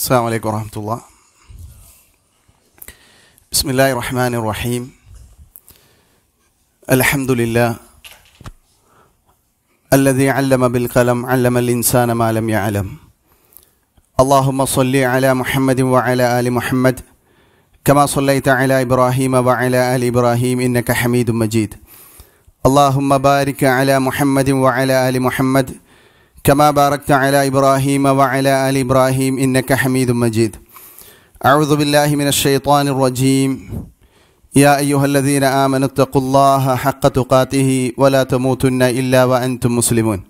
السلام عليكم ورحمة الله بسم الله الرحمن الرحيم الحمد لله الذي علم بالقلم علم الإنسان ما لم يعلم اللهم صل على محمد وعلى آل محمد كما صليت على إبراهيم وعلى آل إبراهيم إنك حميد مجيد اللهم بارك على محمد وعلى آل محمد كما باركت على إبراهيم وعلى آل إبراهيم إنك حميد مجيد أعوذ بالله من الشيطان الرجيم يا أيها الذين آمنوا اتقوا الله حق تقاته ولا تموتن إلا وأنتم مسلمون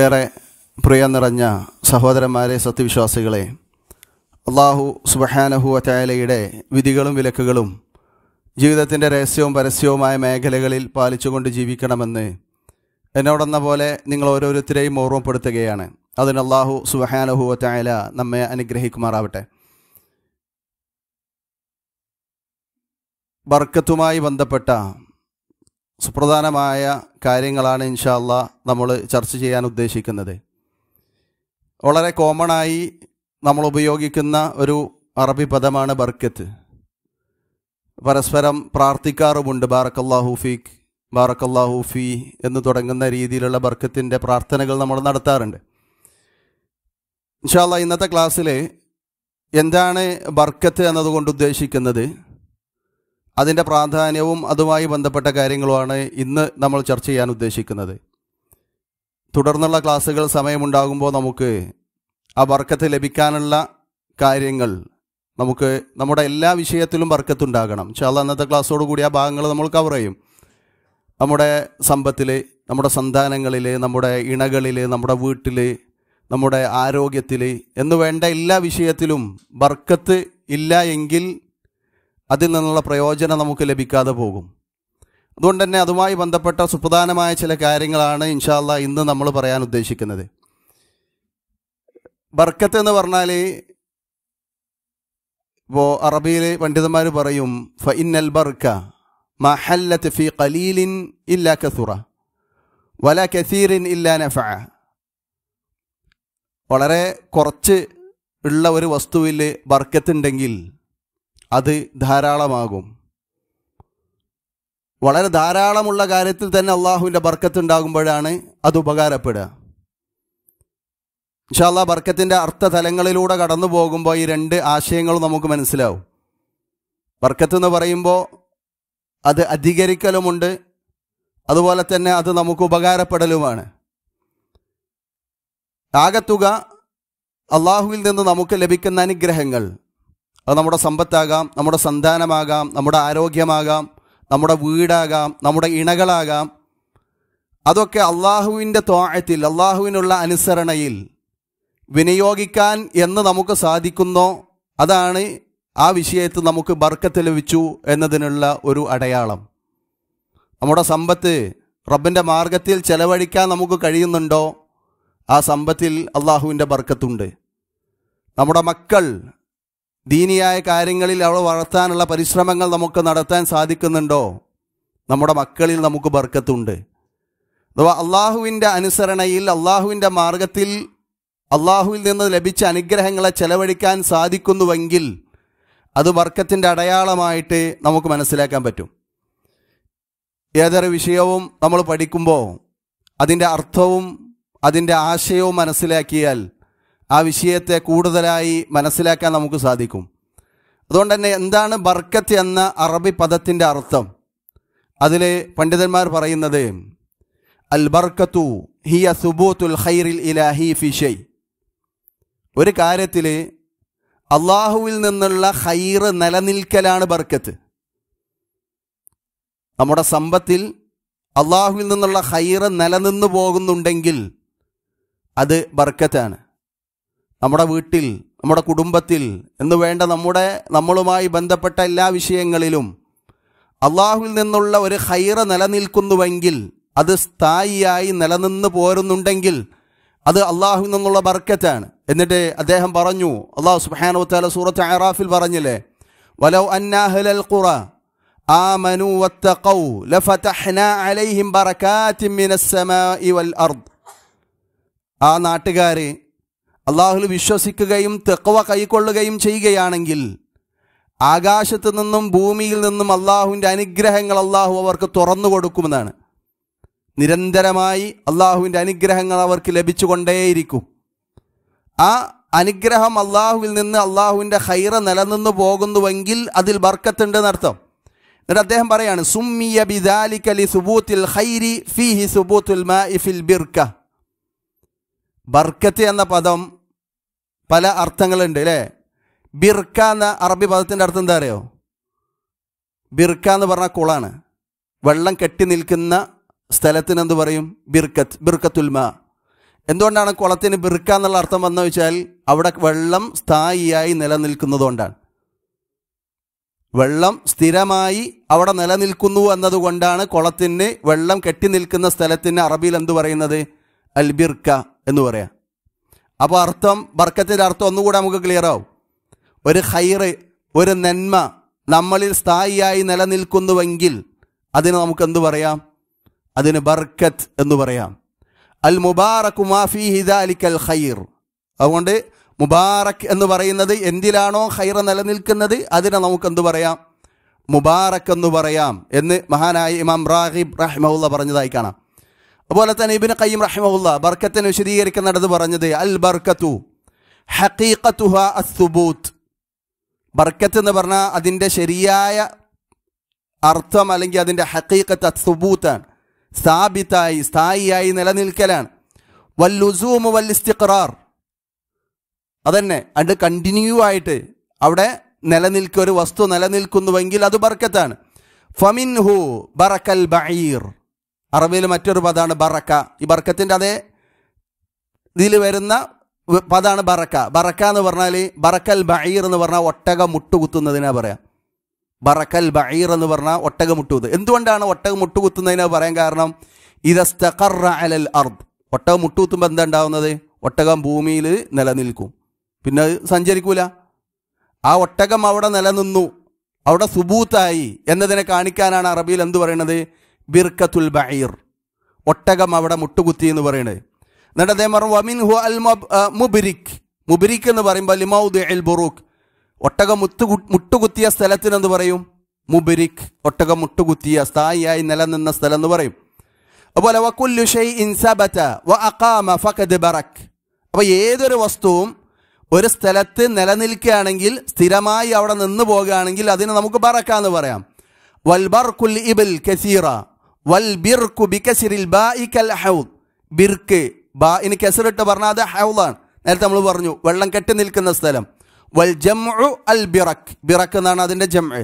ഏറെ പ്രിയം നിറഞ്ഞ സഹോദരന്മാരെ സത്യവിശ്വാസികളെ അള്ളാഹു സുബഹാനഹുവ ചായാലയുടെ വിധികളും വിലക്കുകളും ജീവിതത്തിൻ്റെ രഹസ്യവും പരസ്യവുമായ മേഖലകളിൽ പാലിച്ചുകൊണ്ട് ജീവിക്കണമെന്ന് എന്നോടെന്ന പോലെ നിങ്ങൾ ഓരോരുത്തരെയും ഓർമ്മപ്പെടുത്തുകയാണ് അതിന് അള്ളാഹു സുഹാനഹുവറ്റായ നമ്മെ അനുഗ്രഹിക്കുമാറാവട്ടെ ബർക്കത്തുമായി ബന്ധപ്പെട്ട സുപ്രധാനമായ കാര്യങ്ങളാണ് ഇൻഷാല്ല നമ്മൾ ചർച്ച ചെയ്യാൻ ഉദ്ദേശിക്കുന്നത് വളരെ കോമണായി നമ്മൾ ഉപയോഗിക്കുന്ന ഒരു അറബി പദമാണ് ബർക്കത്ത് പരസ്പരം പ്രാർത്ഥിക്കാറുമുണ്ട് ബാറക്കല്ലാ ഫീഖ് ബാറക്കല്ലാഹു ഫി എന്ന് തുടങ്ങുന്ന രീതിയിലുള്ള ബർക്കത്തിൻ്റെ പ്രാർത്ഥനകൾ നമ്മൾ നടത്താറുണ്ട് ഇൻഷാല്ല ഇന്നത്തെ ക്ലാസ്സിൽ എന്താണ് ബർക്കത്ത് എന്നതുകൊണ്ട് ഉദ്ദേശിക്കുന്നത് അതിൻ്റെ പ്രാധാന്യവും അതുമായി ബന്ധപ്പെട്ട കാര്യങ്ങളുമാണ് ഇന്ന് നമ്മൾ ചർച്ച ചെയ്യാൻ ഉദ്ദേശിക്കുന്നത് തുടർന്നുള്ള ക്ലാസ്സുകൾ സമയമുണ്ടാകുമ്പോൾ നമുക്ക് ആ വർക്കത്ത് ലഭിക്കാനുള്ള കാര്യങ്ങൾ നമുക്ക് നമ്മുടെ എല്ലാ വിഷയത്തിലും വർക്കത്തുണ്ടാകണം ഇൻഷാല്ല അന്നത്തെ ക്ലാസ്സോടുകൂടി ആ ഭാഗങ്ങൾ നമ്മൾ കവർ ചെയ്യും നമ്മുടെ സമ്പത്തിൽ നമ്മുടെ സന്താനങ്ങളിൽ നമ്മുടെ ഇണകളിൽ നമ്മുടെ വീട്ടിൽ നമ്മുടെ ആരോഗ്യത്തിൽ എന്ന് വേണ്ട എല്ലാ വിഷയത്തിലും ബർക്കത്ത് ഇല്ല എങ്കിൽ അതിൽ നിന്നുള്ള പ്രയോജനം നമുക്ക് ലഭിക്കാതെ പോകും അതുകൊണ്ട് തന്നെ അതുമായി ബന്ധപ്പെട്ട സുപ്രധാനമായ ചില കാര്യങ്ങളാണ് ഇൻഷാല്ല ഇന്ന് നമ്മൾ പറയാൻ ഉദ്ദേശിക്കുന്നത് ബർക്കത്ത് എന്ന് പറഞ്ഞാൽ ഇപ്പോൾ അറബിയിലെ പണ്ഡിതന്മാർ പറയും ഫ ഇന്നൽ ബർക്ക ما حلت في قليل إلا كثرة ولا كثير إلا نفع വളരെ കുറച്ച് ഉള്ള ഒരു വസ്തുവിൽ വർക്കത്തുണ്ടെങ്കിൽ അത് ധാരാളമാകും വളരെ ധാരാളമുള്ള കാര്യത്തിൽ തന്നെ അള്ളാഹുവിൻ്റെ ബർക്കത്തുണ്ടാകുമ്പോഴാണ് അത് ഉപകാരപ്പെടുക ഇൻഷാല്ലാ ബർക്കത്തിൻ്റെ അർത്ഥതലങ്ങളിലൂടെ കടന്നു പോകുമ്പോൾ ഈ രണ്ട് ആശയങ്ങളും നമുക്ക് മനസ്സിലാവും ബർക്കത്ത് എന്ന് പറയുമ്പോൾ അത് അധികരിക്കലുമുണ്ട് അതുപോലെ തന്നെ അത് നമുക്ക് ഉപകാരപ്പെടലുമാണ് ആകത്തുക അള്ളാഹുവിൽ നിന്ന് നമുക്ക് ലഭിക്കുന്ന അനുഗ്രഹങ്ങൾ അത് നമ്മുടെ സമ്പത്താകാം നമ്മുടെ സന്താനമാകാം നമ്മുടെ ആരോഗ്യമാകാം നമ്മുടെ വീടാകാം നമ്മുടെ ഇണകളാകാം അതൊക്കെ അള്ളാഹുവിൻ്റെ തോഴത്തിൽ അള്ളാഹുവിനുള്ള അനുസരണയിൽ വിനിയോഗിക്കാൻ എന്ന് നമുക്ക് സാധിക്കുന്നോ അതാണ് ആ വിഷയത്തിൽ നമുക്ക് ബർക്കത്ത് ലഭിച്ചു എന്നതിനുള്ള ഒരു അടയാളം നമ്മുടെ സമ്പത്ത് റബ്ബിൻ്റെ മാർഗത്തിൽ ചെലവഴിക്കാൻ നമുക്ക് കഴിയുന്നുണ്ടോ ആ സമ്പത്തിൽ അള്ളാഹുവിൻ്റെ ബർക്കത്തുണ്ട് നമ്മുടെ മക്കൾ ദീനിയായ കാര്യങ്ങളിൽ അവൾ വളർത്താനുള്ള പരിശ്രമങ്ങൾ നമുക്ക് നടത്താൻ സാധിക്കുന്നുണ്ടോ നമ്മുടെ മക്കളിൽ നമുക്ക് ബർക്കത്തുണ്ട് അഥവാ അള്ളാഹുവിൻ്റെ അനുസരണയിൽ അള്ളാഹുവിൻ്റെ മാർഗത്തിൽ അള്ളാഹുവിൽ നിന്ന് ലഭിച്ച അനുഗ്രഹങ്ങളെ ചെലവഴിക്കാൻ സാധിക്കുന്നുവെങ്കിൽ അത് വർക്കത്തിൻ്റെ അടയാളമായിട്ട് നമുക്ക് മനസ്സിലാക്കാൻ പറ്റും ഏതൊരു വിഷയവും നമ്മൾ പഠിക്കുമ്പോൾ അതിൻ്റെ അർത്ഥവും അതിൻ്റെ ആശയവും മനസ്സിലാക്കിയാൽ ആ വിഷയത്തെ കൂടുതലായി മനസ്സിലാക്കാൻ നമുക്ക് സാധിക്കും അതുകൊണ്ട് തന്നെ എന്താണ് ബർക്കത്ത് എന്ന അറബി പദത്തിൻ്റെ അർത്ഥം അതിൽ പണ്ഡിതന്മാർ പറയുന്നത് അൽ ബർക്കത്തു ഹിയ സുബൂത്തുൽ ഖൈറിൽ ഇലാഹി ഫിഷൈ ഒരു കാര്യത്തിൽ അള്ളാഹുവിൽ നിന്നുള്ള ഹൈറ് നിലനിൽക്കലാണ് ബർക്കത്ത് നമ്മുടെ സമ്പത്തിൽ അള്ളാഹുവിൽ നിന്നുള്ള ഹൈറ് നിലനിന്ന് പോകുന്നുണ്ടെങ്കിൽ അത് ബർക്കത്താണ് നമ്മുടെ വീട്ടിൽ നമ്മുടെ കുടുംബത്തിൽ എന്ന് വേണ്ട നമ്മുടെ നമ്മളുമായി ബന്ധപ്പെട്ട എല്ലാ വിഷയങ്ങളിലും അള്ളാഹുവിൽ നിന്നുള്ള ഒരു ഹൈറ് നിലനിൽക്കുന്നുവെങ്കിൽ അത് സ്ഥായിയായി നിലനിന്ന് പോരുന്നുണ്ടെങ്കിൽ അത് അള്ളാഹു നിന്നുള്ള ബർക്കറ്റാണ് എന്നിട്ട് അദ്ദേഹം പറഞ്ഞു അള്ളാഹു സുബാനോ താല സൂറത്ത് അറാഫിൽ പറഞ്ഞില്ലേ വലൗ അന്നാഹുലൽ ഖുറ ആ നാട്ടുകാർ അള്ളാഹുൽ വിശ്വസിക്കുകയും തെക്കവ കൈക്കൊള്ളുകയും ചെയ്യുകയാണെങ്കിൽ ആകാശത്തു നിന്നും ഭൂമിയിൽ നിന്നും അള്ളാഹുവിൻ്റെ അനുഗ്രഹങ്ങൾ അള്ളാഹു അവർക്ക് തുറന്നു കൊടുക്കുമെന്നാണ് നിരന്തരമായി അള്ളാഹുവിൻ്റെ അനുഗ്രഹങ്ങൾ അവർക്ക് ലഭിച്ചുകൊണ്ടേയിരിക്കും ആ അനുഗ്രഹം അള്ളാഹുവിൽ നിന്ന് അള്ളാഹുവിൻ്റെ ഹൈറ നിലനിന്ന് പോകുന്നുവെങ്കിൽ അതിൽ ബർക്കത്തുണ്ട് എന്നർത്ഥം എന്നിട്ട് അദ്ദേഹം പറയാണ് സുമ്മിയ ബിദാലിക്കലി സുബൂത്തിൽ ഹൈരി ഫിഹി സുബൂത്തുൽ മഇഫിൽ ബിർക്ക ബർക്കത്ത് എന്ന പദം പല അർത്ഥങ്ങളുണ്ട് അല്ലേ ബിർക്ക എന്ന അറബി പദത്തിൻ്റെ അർത്ഥം എന്താ അറിയോ ബിർക്ക എന്ന് പറഞ്ഞ കുളാണ് വെള്ളം കെട്ടി നിൽക്കുന്ന എന്ത് പറയും ബിർക്കത്ത് ബിർക്കത്തുൽമ എന്തുകൊണ്ടാണ് കുളത്തിന് ബിർക്ക എന്നുള്ള അർത്ഥം വന്നു വെച്ചാൽ അവിടെ വെള്ളം സ്ഥായിയായി നിലനിൽക്കുന്നതുകൊണ്ടാണ് വെള്ളം സ്ഥിരമായി അവിടെ നിലനിൽക്കുന്നു എന്നതുകൊണ്ടാണ് കുളത്തിന് വെള്ളം കെട്ടി നിൽക്കുന്ന സ്ഥലത്തിന് അറബിയിൽ എന്തു പറയുന്നത് അൽബിർക്ക എന്ന് പറയാം അപ്പോൾ അർത്ഥം ബർക്കത്തിൻ്റെ അർത്ഥം ഒന്നുകൂടെ നമുക്ക് ക്ലിയർ ആവും ഒരു ഹൈറ് ഒരു നന്മ നമ്മളിൽ സ്ഥായിയായി നിലനിൽക്കുന്നുവെങ്കിൽ അതിന് നമുക്ക് എന്തു പറയാം അതിന് ബർക്കത്ത് എന്ന് പറയാം അൽ മുബാറക്കു മാഫി ഹിദാലിക്കൽ ഖൈർ അതുകൊണ്ട് മുബാറക് എന്ന് പറയുന്നത് എന്തിലാണോ ഖൈർ നിലനിൽക്കുന്നത് അതിനെ നമുക്ക് എന്തു പറയാം മുബാറക് എന്ന് പറയാം എന്ന് മഹാനായ ഇമാം റാഹിബ് റഹ്മുല്ല പറഞ്ഞതായി കാണാം അതുപോലെ തന്നെ ഇബിൻ കയ്യം റഹ്മുല്ല ബർക്കത്തിന് വിശദീകരിക്കുന്നിടത്ത് പറഞ്ഞത് അൽ ബർക്കത്തു ഹക്കീഖത്തുഹ അസുബൂത്ത് ബർക്കത്ത് എന്ന് പറഞ്ഞാൽ അതിൻ്റെ ശരിയായ അർത്ഥം അല്ലെങ്കിൽ അതിൻ്റെ ഹക്കീഖത്ത് അസുബൂത്താണ് സ്ഥാപിത്തായി സ്ഥായിയായി നിലനിൽക്കലാണ് വല്ലുസൂമ് വല്ലിസ്തിഖറാർ അതന്നെ അത് കണ്ടിന്യൂ ആയിട്ട് അവിടെ നിലനിൽക്കുക ഒരു വസ്തു നിലനിൽക്കുന്നുവെങ്കിൽ അത് ബർക്കത്താണ് ഫമിൻ ഹു ബറക്കൽ ബയീർ അറബിയിൽ മറ്റൊരു പദമാണ് ബറക്ക ഈ ബർക്കത്തിൻ്റെ അതേ ഇതിൽ വരുന്ന പദമാണ് ബറക്ക ബറക്ക എന്ന് പറഞ്ഞാൽ ബറക്കൽ ബയീർ എന്ന് പറഞ്ഞാൽ ഒട്ടക മുട്ടുകുത്തുന്നതിനാ പറയാം ബറക്കൽ ബഴീർ എന്ന് പറഞ്ഞാൽ ഒട്ടകമുട്ടുകുത്ത് എന്തുകൊണ്ടാണ് ഒട്ടകമുട്ടുകുത്തുന്നതിന് പറയാൻ കാരണം ഇതസ്തഖറ അലൽ അർദ് ഒട്ടകം മുട്ടുകുത്തുമ്പോൾ എന്താ ഉണ്ടാവുന്നത് ഒട്ടകം ഭൂമിയിൽ നിലനിൽക്കും പിന്നെ സഞ്ചരിക്കൂല ആ ഒട്ടകം അവിടെ നിലനിന്നു അവിടെ സുബൂത്തായി എന്നതിനെ കാണിക്കാനാണ് അറബിയിൽ എന്ത് പറയണത് ബിർക്കത്തുൽ ബഴീർ ഒട്ടകം അവിടെ മുട്ടുകുത്തി എന്ന് പറയണത് എന്നിട്ട് അദ്ദേഹം പറഞ്ഞു വമിൻ ഹു അൽ മുബിരിക് മുബിരിക് എന്ന് പറയുമ്പോൾ ലിമൗദ് എൽ ബുറൂഖ് ഒട്ടകം മുത്തു മുട്ടുകുത്തിയ സ്ഥലത്തിനെന്ത് പറയും മുബരിക് ഒട്ടകം മുട്ടുകുത്തിയ സ്ഥായിയായി നിലനിന്ന സ്ഥലം എന്ന് പറയും അതുപോലെ അപ്പോൾ ഏതൊരു വസ്തുവും ഒരു സ്ഥലത്ത് നിലനിൽക്കുകയാണെങ്കിൽ സ്ഥിരമായി അവിടെ നിന്ന് പോകുകയാണെങ്കിൽ അതിന് നമുക്ക് എന്ന് പറയാം വൽ ബർക്കുൽ ഇബിൽ കസീറ വൽ ബിർക്കു ബിക്കസിരിൽ ബാ ഹൗദ് ബിർക്ക് ബാ ഇനി കെസിറിട്ട് പറഞ്ഞാൽ അത് ഹൗദാണ് നേരത്തെ നമ്മൾ പറഞ്ഞു വെള്ളം കെട്ടി നിൽക്കുന്ന സ്ഥലം വൽ ജംഉ അൽ ബിറക് ബിറക് എന്നാണ് അതിൻ്റെ ജംഅ്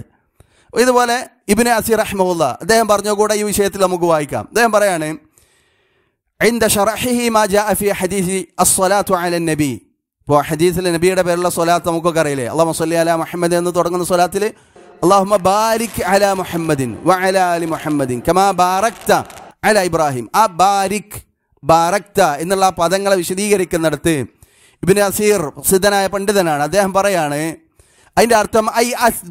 ഇതുപോലെ ഇബിനെ അസി റഹ്മുല്ല അദ്ദേഹം പറഞ്ഞ കൂടെ ഈ വിഷയത്തിൽ നമുക്ക് വായിക്കാം അദ്ദേഹം പറയാണ് عند شرحه ما جاء في حديث الصلاة على النبي ഇപ്പോൾ ഹദീസിലെ നബിയുടെ പേരുള്ള സ്വലാത്ത് നമുക്കൊക്കെ അറിയില്ലേ അള്ളാഹ് മസ്ലി അല മുഹമ്മദ് എന്ന് തുടങ്ങുന്ന സ്വലാത്തിൽ അള്ളാഹുമ ബാരിക് അല മുഹമ്മദിൻ വ അല അലി മുഹമ്മദിൻ കമാ ബാറക്ത അല ഇബ്രാഹിം ആ ബാരിഖ് ബാറക്ത എന്നുള്ള പദങ്ങളെ വിശദീകരിക്കുന്നിടത്ത് ഇബിൻ അസീർ പ്രസിദ്ധനായ പണ്ഡിതനാണ് അദ്ദേഹം പറയാണ് അതിൻ്റെ അർത്ഥം ഐ അസ്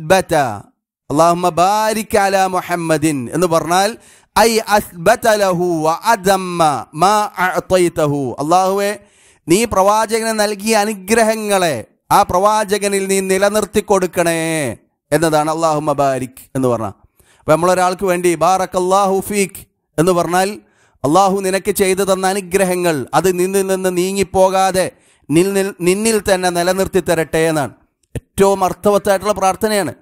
അള്ളാഹുമ ബാരിക് അല മുഹമ്മദിൻ എന്ന് പറഞ്ഞാൽ ഐ അസ് ലഹു അദമ്മ മാ അള്ളാഹുവേ നീ പ്രവാചകന് നൽകിയ അനുഗ്രഹങ്ങളെ ആ പ്രവാചകനിൽ നീ നിലനിർത്തി കൊടുക്കണേ എന്നതാണ് അള്ളാഹു മബാരിക് എന്ന് പറഞ്ഞ അപ്പം നമ്മളൊരാൾക്ക് വേണ്ടി ബാറക് അള്ളാഹു ഫീഖ് എന്ന് പറഞ്ഞാൽ അള്ളാഹു നിനക്ക് ചെയ്തു തന്ന അനുഗ്രഹങ്ങൾ അത് നിന്നിൽ നിന്ന് നീങ്ങിപ്പോകാതെ നിന്നിൽ നിന്നിൽ തന്നെ നിലനിർത്തി തരട്ടെ എന്നാണ് ഏറ്റവും അർത്ഥവത്തായിട്ടുള്ള പ്രാർത്ഥനയാണ്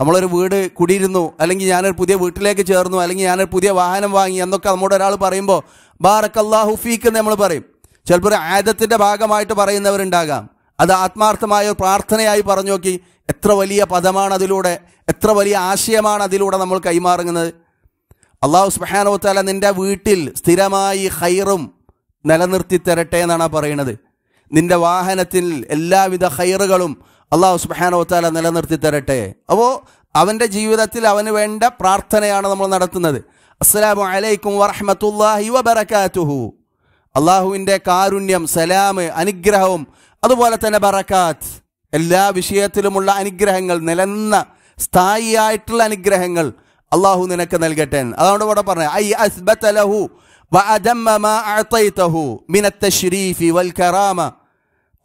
നമ്മളൊരു വീട് കുടിയിരുന്നു അല്ലെങ്കിൽ ഞാനൊരു പുതിയ വീട്ടിലേക്ക് ചേർന്നു അല്ലെങ്കിൽ ഞാനൊരു പുതിയ വാഹനം വാങ്ങി എന്നൊക്കെ നമ്മോട് ഒരാൾ പറയുമ്പോൾ ബാറക്കല്ലാഹു ഫീക്ക് എന്ന് നമ്മൾ പറയും ചിലപ്പോൾ ഒരു ആയുധത്തിൻ്റെ ഭാഗമായിട്ട് പറയുന്നവരുണ്ടാകാം അത് ആത്മാർത്ഥമായ ഒരു പ്രാർത്ഥനയായി പറഞ്ഞു നോക്കി എത്ര വലിയ പദമാണ് അതിലൂടെ എത്ര വലിയ ആശയമാണ് അതിലൂടെ നമ്മൾ കൈമാറുന്നത് അള്ളാഹു സുബാനോത്താല നിൻ്റെ വീട്ടിൽ സ്ഥിരമായി ഹൈറും നിലനിർത്തി തരട്ടെ എന്നാണ് പറയുന്നത് നിന്റെ വാഹനത്തിൽ എല്ലാവിധ ഹൈറുകളും അള്ളാഹു സുബാനോത്താല നിലനിർത്തി തരട്ടെ അപ്പോൾ അവൻ്റെ ജീവിതത്തിൽ അവന് വേണ്ട പ്രാർത്ഥനയാണ് നമ്മൾ നടത്തുന്നത് അസ്സലാമു അലൈക്കും വറഹമത്തല്ലാഹി വബറക്കാത്തുഹു അള്ളാഹുവിൻ്റെ കാരുണ്യം സലാമ് അനുഗ്രഹവും അതുപോലെ തന്നെ ബറക്കാത്ത് എല്ലാ വിഷയത്തിലുമുള്ള അനുഗ്രഹങ്ങൾ നിലന്ന സ്ഥായിയായിട്ടുള്ള അനുഗ്രഹങ്ങൾ അള്ളാഹു നിനക്ക് നൽകട്ടെ അതുകൊണ്ട് ഇവിടെ പറഞ്ഞു ഐ അസ്ബത്ത് അലഹു അഅതൈതഹു മിന വൽ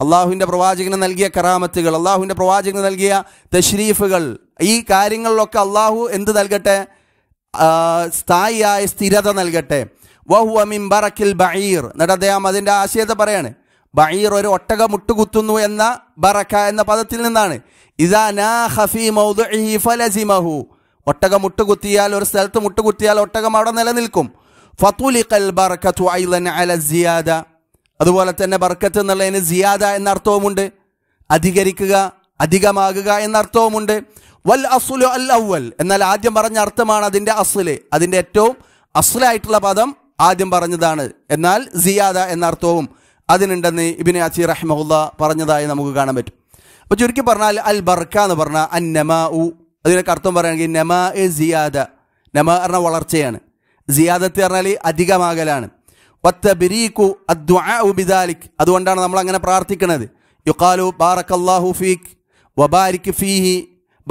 അള്ളാഹുവിൻ്റെ പ്രവാചകന് നൽകിയ കറാമത്തുകൾ അള്ളാഹുവിൻ്റെ പ്രവാചകന് നൽകിയ തശ്രീഫുകൾ ഈ കാര്യങ്ങളിലൊക്കെ അള്ളാഹു എന്ത് നൽകട്ടെ സ്ഥായിയായ സ്ഥിരത നൽകട്ടെ വഹുവ മിംബറക്കിൽ ബഹീർ എന്നിട്ട് അദ്ദേഹം അതിൻ്റെ ആശയത്തെ പറയാണ് ബഹീർ ഒരു ഒട്ടക മുട്ടുകുത്തുന്നു എന്ന ബറക്ക എന്ന പദത്തിൽ നിന്നാണ് ഇതാ നാ ഹഫി മൗദു ഫലസിമഹു ഒട്ടക മുട്ടുകുത്തിയാൽ ഒരു സ്ഥലത്ത് മുട്ടുകുത്തിയാൽ ഒട്ടകം അവിടെ നിലനിൽക്കും ഫത്തുലിഖൽ ബർക്കത്തു ഐലൻ അല സിയാദ അതുപോലെ തന്നെ ബർക്കത്ത് എന്നുള്ളതിന് സിയാദ എന്ന അർത്ഥവുമുണ്ട് അധികരിക്കുക അധികമാകുക എന്ന അർത്ഥവുമുണ്ട് വൽ അസുലു അൽ അവൽ എന്നാൽ ആദ്യം പറഞ്ഞ അർത്ഥമാണ് അതിൻ്റെ അസുല് അതിൻ്റെ ഏറ്റവും അസുലായിട്ടുള്ള പദം ആദ്യം പറഞ്ഞതാണ് എന്നാൽ സിയാദ എന്ന അർത്ഥവും അതിനുണ്ടെന്ന് ഇബിൻ അസി റഹ്മുല്ല പറഞ്ഞതായി നമുക്ക് കാണാൻ പറ്റും അപ്പോൾ ചുരുക്കി പറഞ്ഞാൽ അൽ ബർക്ക എന്ന് പറഞ്ഞാൽ അൻ നമാ ഉ അതിനൊക്കെ അർത്ഥം പറയുകയാണെങ്കിൽ നമാ എ സിയാദ നമ പറഞ്ഞ വളർച്ചയാണ് സിയാദത്ത് പറഞ്ഞാൽ അധികമാകലാണ് വത്ത ബിരീഖു ബിദാലിക് അതുകൊണ്ടാണ് നമ്മൾ അങ്ങനെ പ്രാർത്ഥിക്കുന്നത് യുക്കാലു ബാറക് അള്ളാഹു ഫീഖ് വബാരിക് ഫീഹി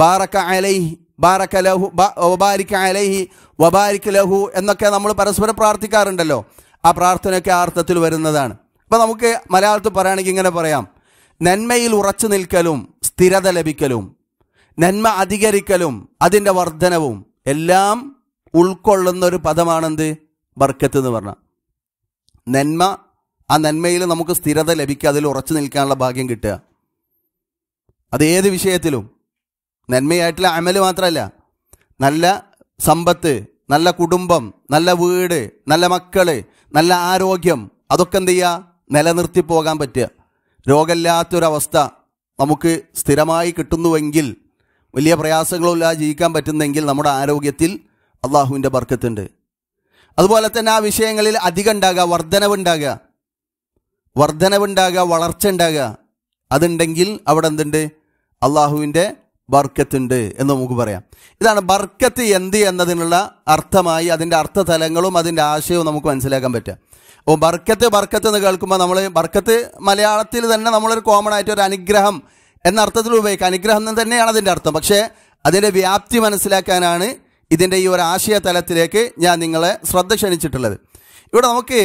ബാറക്ക അലൈഹി ബാറക്ക ലഹു വബാരിക്ക അലൈഹി വബാരിക് ലഹു എന്നൊക്കെ നമ്മൾ പരസ്പരം പ്രാർത്ഥിക്കാറുണ്ടല്ലോ ആ പ്രാർത്ഥനയൊക്കെ ആ അർത്ഥത്തിൽ വരുന്നതാണ് അപ്പോൾ നമുക്ക് മലയാളത്തിൽ പറയുകയാണെങ്കിൽ ഇങ്ങനെ പറയാം നന്മയിൽ ഉറച്ചു നിൽക്കലും സ്ഥിരത ലഭിക്കലും നന്മ അധികരിക്കലും അതിൻ്റെ വർധനവും എല്ലാം ഉൾക്കൊള്ളുന്ന ഒരു പദമാണെന്ത് ബർക്കത്ത് എന്ന് പറഞ്ഞാൽ നന്മ ആ നന്മയിൽ നമുക്ക് സ്ഥിരത ലഭിക്കുക അതിൽ ഉറച്ചു നിൽക്കാനുള്ള ഭാഗ്യം കിട്ടുക അത് ഏത് വിഷയത്തിലും നന്മയായിട്ടുള്ള അമല് മാത്രമല്ല നല്ല സമ്പത്ത് നല്ല കുടുംബം നല്ല വീട് നല്ല മക്കൾ നല്ല ആരോഗ്യം അതൊക്കെ എന്ത് ചെയ്യുക നിലനിർത്തി പോകാൻ പറ്റുക രോഗമില്ലാത്തൊരവസ്ഥ നമുക്ക് സ്ഥിരമായി കിട്ടുന്നുവെങ്കിൽ വലിയ ഇല്ലാതെ ജീവിക്കാൻ പറ്റുന്നെങ്കിൽ നമ്മുടെ ആരോഗ്യത്തിൽ അള്ളാഹുവിൻ്റെ ബർക്കത്തുണ്ട് അതുപോലെ തന്നെ ആ വിഷയങ്ങളിൽ അധികം ഉണ്ടാകുക വർധനവുണ്ടാകുക വർധനവുണ്ടാകുക വളർച്ച ഉണ്ടാകുക അതുണ്ടെങ്കിൽ അവിടെ എന്തുണ്ട് അള്ളാഹുവിൻ്റെ ബർക്കത്തുണ്ട് എന്ന് നമുക്ക് പറയാം ഇതാണ് ബർക്കത്ത് എന്ത് എന്നതിനുള്ള അർത്ഥമായി അതിൻ്റെ അർത്ഥതലങ്ങളും അതിൻ്റെ ആശയവും നമുക്ക് മനസ്സിലാക്കാൻ പറ്റുക അപ്പോൾ ബർക്കത്ത് ബർക്കത്ത് എന്ന് കേൾക്കുമ്പോൾ നമ്മൾ ബർക്കത്ത് മലയാളത്തിൽ തന്നെ നമ്മളൊരു കോമൺ ആയിട്ട് ഒരു അനുഗ്രഹം എന്ന അർത്ഥത്തിൽ ഉപയോഗിക്കുക അനുഗ്രഹം എന്ന് തന്നെയാണ് അതിൻ്റെ അർത്ഥം പക്ഷേ അതിൻ്റെ വ്യാപ്തി മനസ്സിലാക്കാനാണ് ഇതിൻ്റെ ഈ ഒരു ആശയ തലത്തിലേക്ക് ഞാൻ നിങ്ങളെ ശ്രദ്ധ ക്ഷണിച്ചിട്ടുള്ളത് ഇവിടെ നമുക്ക്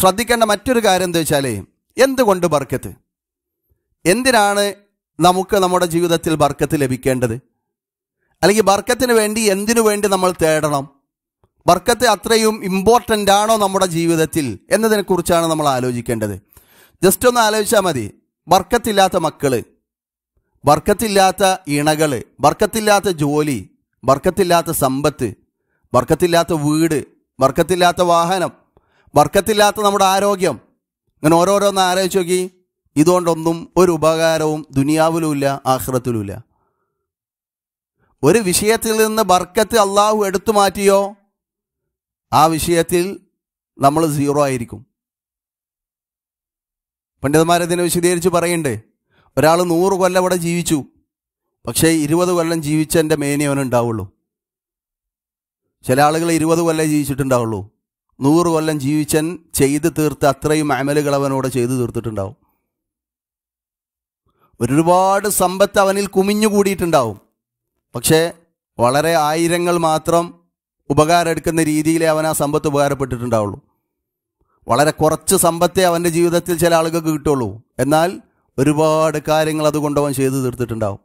ശ്രദ്ധിക്കേണ്ട മറ്റൊരു കാര്യം എന്താ വെച്ചാൽ എന്തുകൊണ്ട് ബർക്കത്ത് എന്തിനാണ് നമുക്ക് നമ്മുടെ ജീവിതത്തിൽ ബർക്കത്ത് ലഭിക്കേണ്ടത് അല്ലെങ്കിൽ ബർക്കത്തിന് വേണ്ടി എന്തിനു വേണ്ടി നമ്മൾ തേടണം ബർക്കത്ത് അത്രയും ഇമ്പോർട്ടൻ്റ് ആണോ നമ്മുടെ ജീവിതത്തിൽ എന്നതിനെക്കുറിച്ചാണ് നമ്മൾ ആലോചിക്കേണ്ടത് ജസ്റ്റ് ഒന്ന് ആലോചിച്ചാൽ മതി ബർക്കത്തില്ലാത്ത മക്കൾ ബർക്കത്തില്ലാത്ത ഇണകൾ ബർക്കത്തില്ലാത്ത ജോലി വർക്കത്തില്ലാത്ത സമ്പത്ത് വർക്കത്തില്ലാത്ത വീട് വർക്കത്തില്ലാത്ത വാഹനം വർക്കത്തില്ലാത്ത നമ്മുടെ ആരോഗ്യം ഇങ്ങനെ ഓരോരോന്ന് ആലോചിച്ച് നോക്കി ഇതുകൊണ്ടൊന്നും ഒരു ഉപകാരവും ദുനിയാവിലുമില്ല ആഹ്റത്തിലുമില്ല ഒരു വിഷയത്തിൽ നിന്ന് ബർക്കത്ത് അള്ളാഹു എടുത്തു മാറ്റിയോ ആ വിഷയത്തിൽ നമ്മൾ സീറോ ആയിരിക്കും പണ്ഡിതന്മാരെ ഇതിനെ വിശദീകരിച്ച് പറയണ്ടേ ഒരാൾ നൂറ് കൊല്ലം ഇവിടെ ജീവിച്ചു പക്ഷേ ഇരുപത് കൊല്ലം ജീവിച്ചതിൻ്റെ മേനി അവനുണ്ടാവുള്ളൂ ചില ആളുകൾ ഇരുപത് കൊല്ലം ജീവിച്ചിട്ടുണ്ടാവുള്ളൂ നൂറ് കൊല്ലം ജീവിച്ചൻ ചെയ്തു തീർത്ത് അത്രയും അമലുകൾ അവനോട് ചെയ്തു തീർത്തിട്ടുണ്ടാവും ഒരുപാട് സമ്പത്ത് അവനിൽ കുമിഞ്ഞുകൂടിയിട്ടുണ്ടാവും പക്ഷേ വളരെ ആയിരങ്ങൾ മാത്രം എടുക്കുന്ന രീതിയിലേ അവൻ ആ സമ്പത്ത് ഉപകാരപ്പെട്ടിട്ടുണ്ടാവുള്ളൂ വളരെ കുറച്ച് സമ്പത്തേ അവൻ്റെ ജീവിതത്തിൽ ചില ആളുകൾക്ക് കിട്ടുള്ളൂ എന്നാൽ ഒരുപാട് കാര്യങ്ങൾ അതുകൊണ്ട് അവൻ ചെയ്തു തീർത്തിട്ടുണ്ടാവും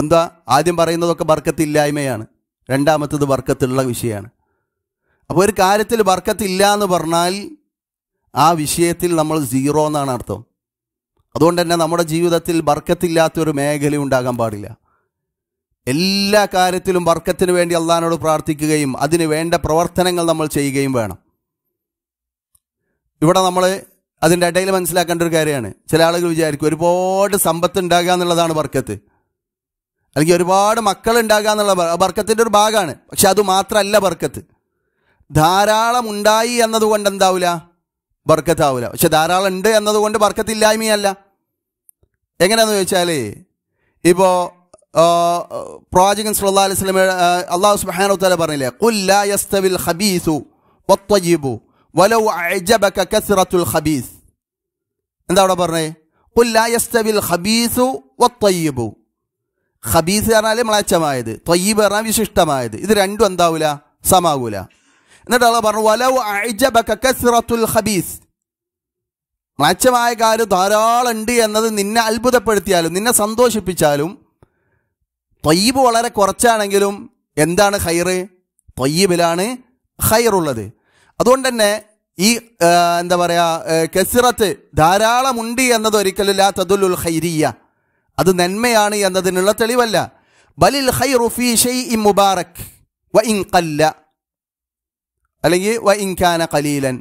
എന്താ ആദ്യം പറയുന്നതൊക്കെ ബർക്കത്തില്ലായ്മയാണ് രണ്ടാമത്തത് ബർക്കത്തുള്ള വിഷയമാണ് അപ്പോൾ ഒരു കാര്യത്തിൽ ബർക്കത്തില്ല എന്ന് പറഞ്ഞാൽ ആ വിഷയത്തിൽ നമ്മൾ സീറോ എന്നാണ് അർത്ഥം അതുകൊണ്ട് തന്നെ നമ്മുടെ ജീവിതത്തിൽ ബർക്കത്തില്ലാത്തൊരു മേഖല ഉണ്ടാകാൻ പാടില്ല എല്ലാ കാര്യത്തിലും ബർക്കത്തിന് വേണ്ടി അള്ളഹാനോട് പ്രാർത്ഥിക്കുകയും അതിന് വേണ്ട പ്രവർത്തനങ്ങൾ നമ്മൾ ചെയ്യുകയും വേണം ഇവിടെ നമ്മൾ അതിൻ്റെ ഇടയിൽ മനസ്സിലാക്കേണ്ട ഒരു കാര്യമാണ് ചില ആളുകൾ വിചാരിക്കും ഒരുപാട് സമ്പത്ത് ഉണ്ടാകുക എന്നുള്ളതാണ് ബർക്കത്ത് അല്ലെങ്കിൽ ഒരുപാട് മക്കൾ ഉണ്ടാകുക എന്നുള്ള ബർക്കത്തിൻ്റെ ഒരു ഭാഗമാണ് പക്ഷെ അത് മാത്രമല്ല ബർക്കത്ത് ധാരാളം ഉണ്ടായി എന്നതുകൊണ്ട് എന്താവില്ല ബർക്കത്താവില്ല പക്ഷെ ധാരാളം ഉണ്ട് എന്നതുകൊണ്ട് ബർക്കത്തില്ലായ്മയല്ല എങ്ങനെയാണെന്ന് ചോദിച്ചാൽ ഇപ്പോൾ പ്രവാചകൻ സുല്ലാ അലൈഹി സ്വലമ അള്ളാഹു സുബാന ഉത്താല പറഞ്ഞില്ലേ കുല്ലായസ്തവിൽ ഹബീസു വത്വജീബു വലൗ അജബക കസ്റത്തുൽ ഹബീസ് എന്താ അവിടെ പറഞ്ഞേ കുല്ലായസ്തവിൽ ഹബീസു ഒത്തയ്യബു ഹബീസ് പറഞ്ഞാൽ മ്ലാച്ചമായത് തൊയ്യീബ് പറഞ്ഞാൽ വിശിഷ്ടമായത് ഇത് രണ്ടും എന്താവൂല സമാകൂല എന്നിട്ട് അള്ള പറഞ്ഞു വലവ് അഴിജബക്കസ്റത്തുൽ ഹബീസ് മ്ലാച്ചമായ കാര്യം ധാരാളം ഉണ്ട് എന്നത് നിന്നെ അത്ഭുതപ്പെടുത്തിയാലും നിന്നെ സന്തോഷിപ്പിച്ചാലും തൊയ്യീബ് വളരെ കുറച്ചാണെങ്കിലും എന്താണ് ഹൈറ് തൊയ്യീബിലാണ് ഹൈറുള്ളത് അതുകൊണ്ട് തന്നെ ഈ എന്താ പറയുക കെസിറത്ത് ധാരാളമുണ്ട് എന്നത് ഒരിക്കലും ലാ ഉൽ ഹൈരിയ അത് നന്മയാണ് എന്നതിനുള്ള തെളിവല്ല ബലിൽ ഹൈറുഫി ഷെയ് ഇം മുബാറക് വ ഇൻ കല്ല അല്ലെങ്കിൽ വ കാന കലീലൻ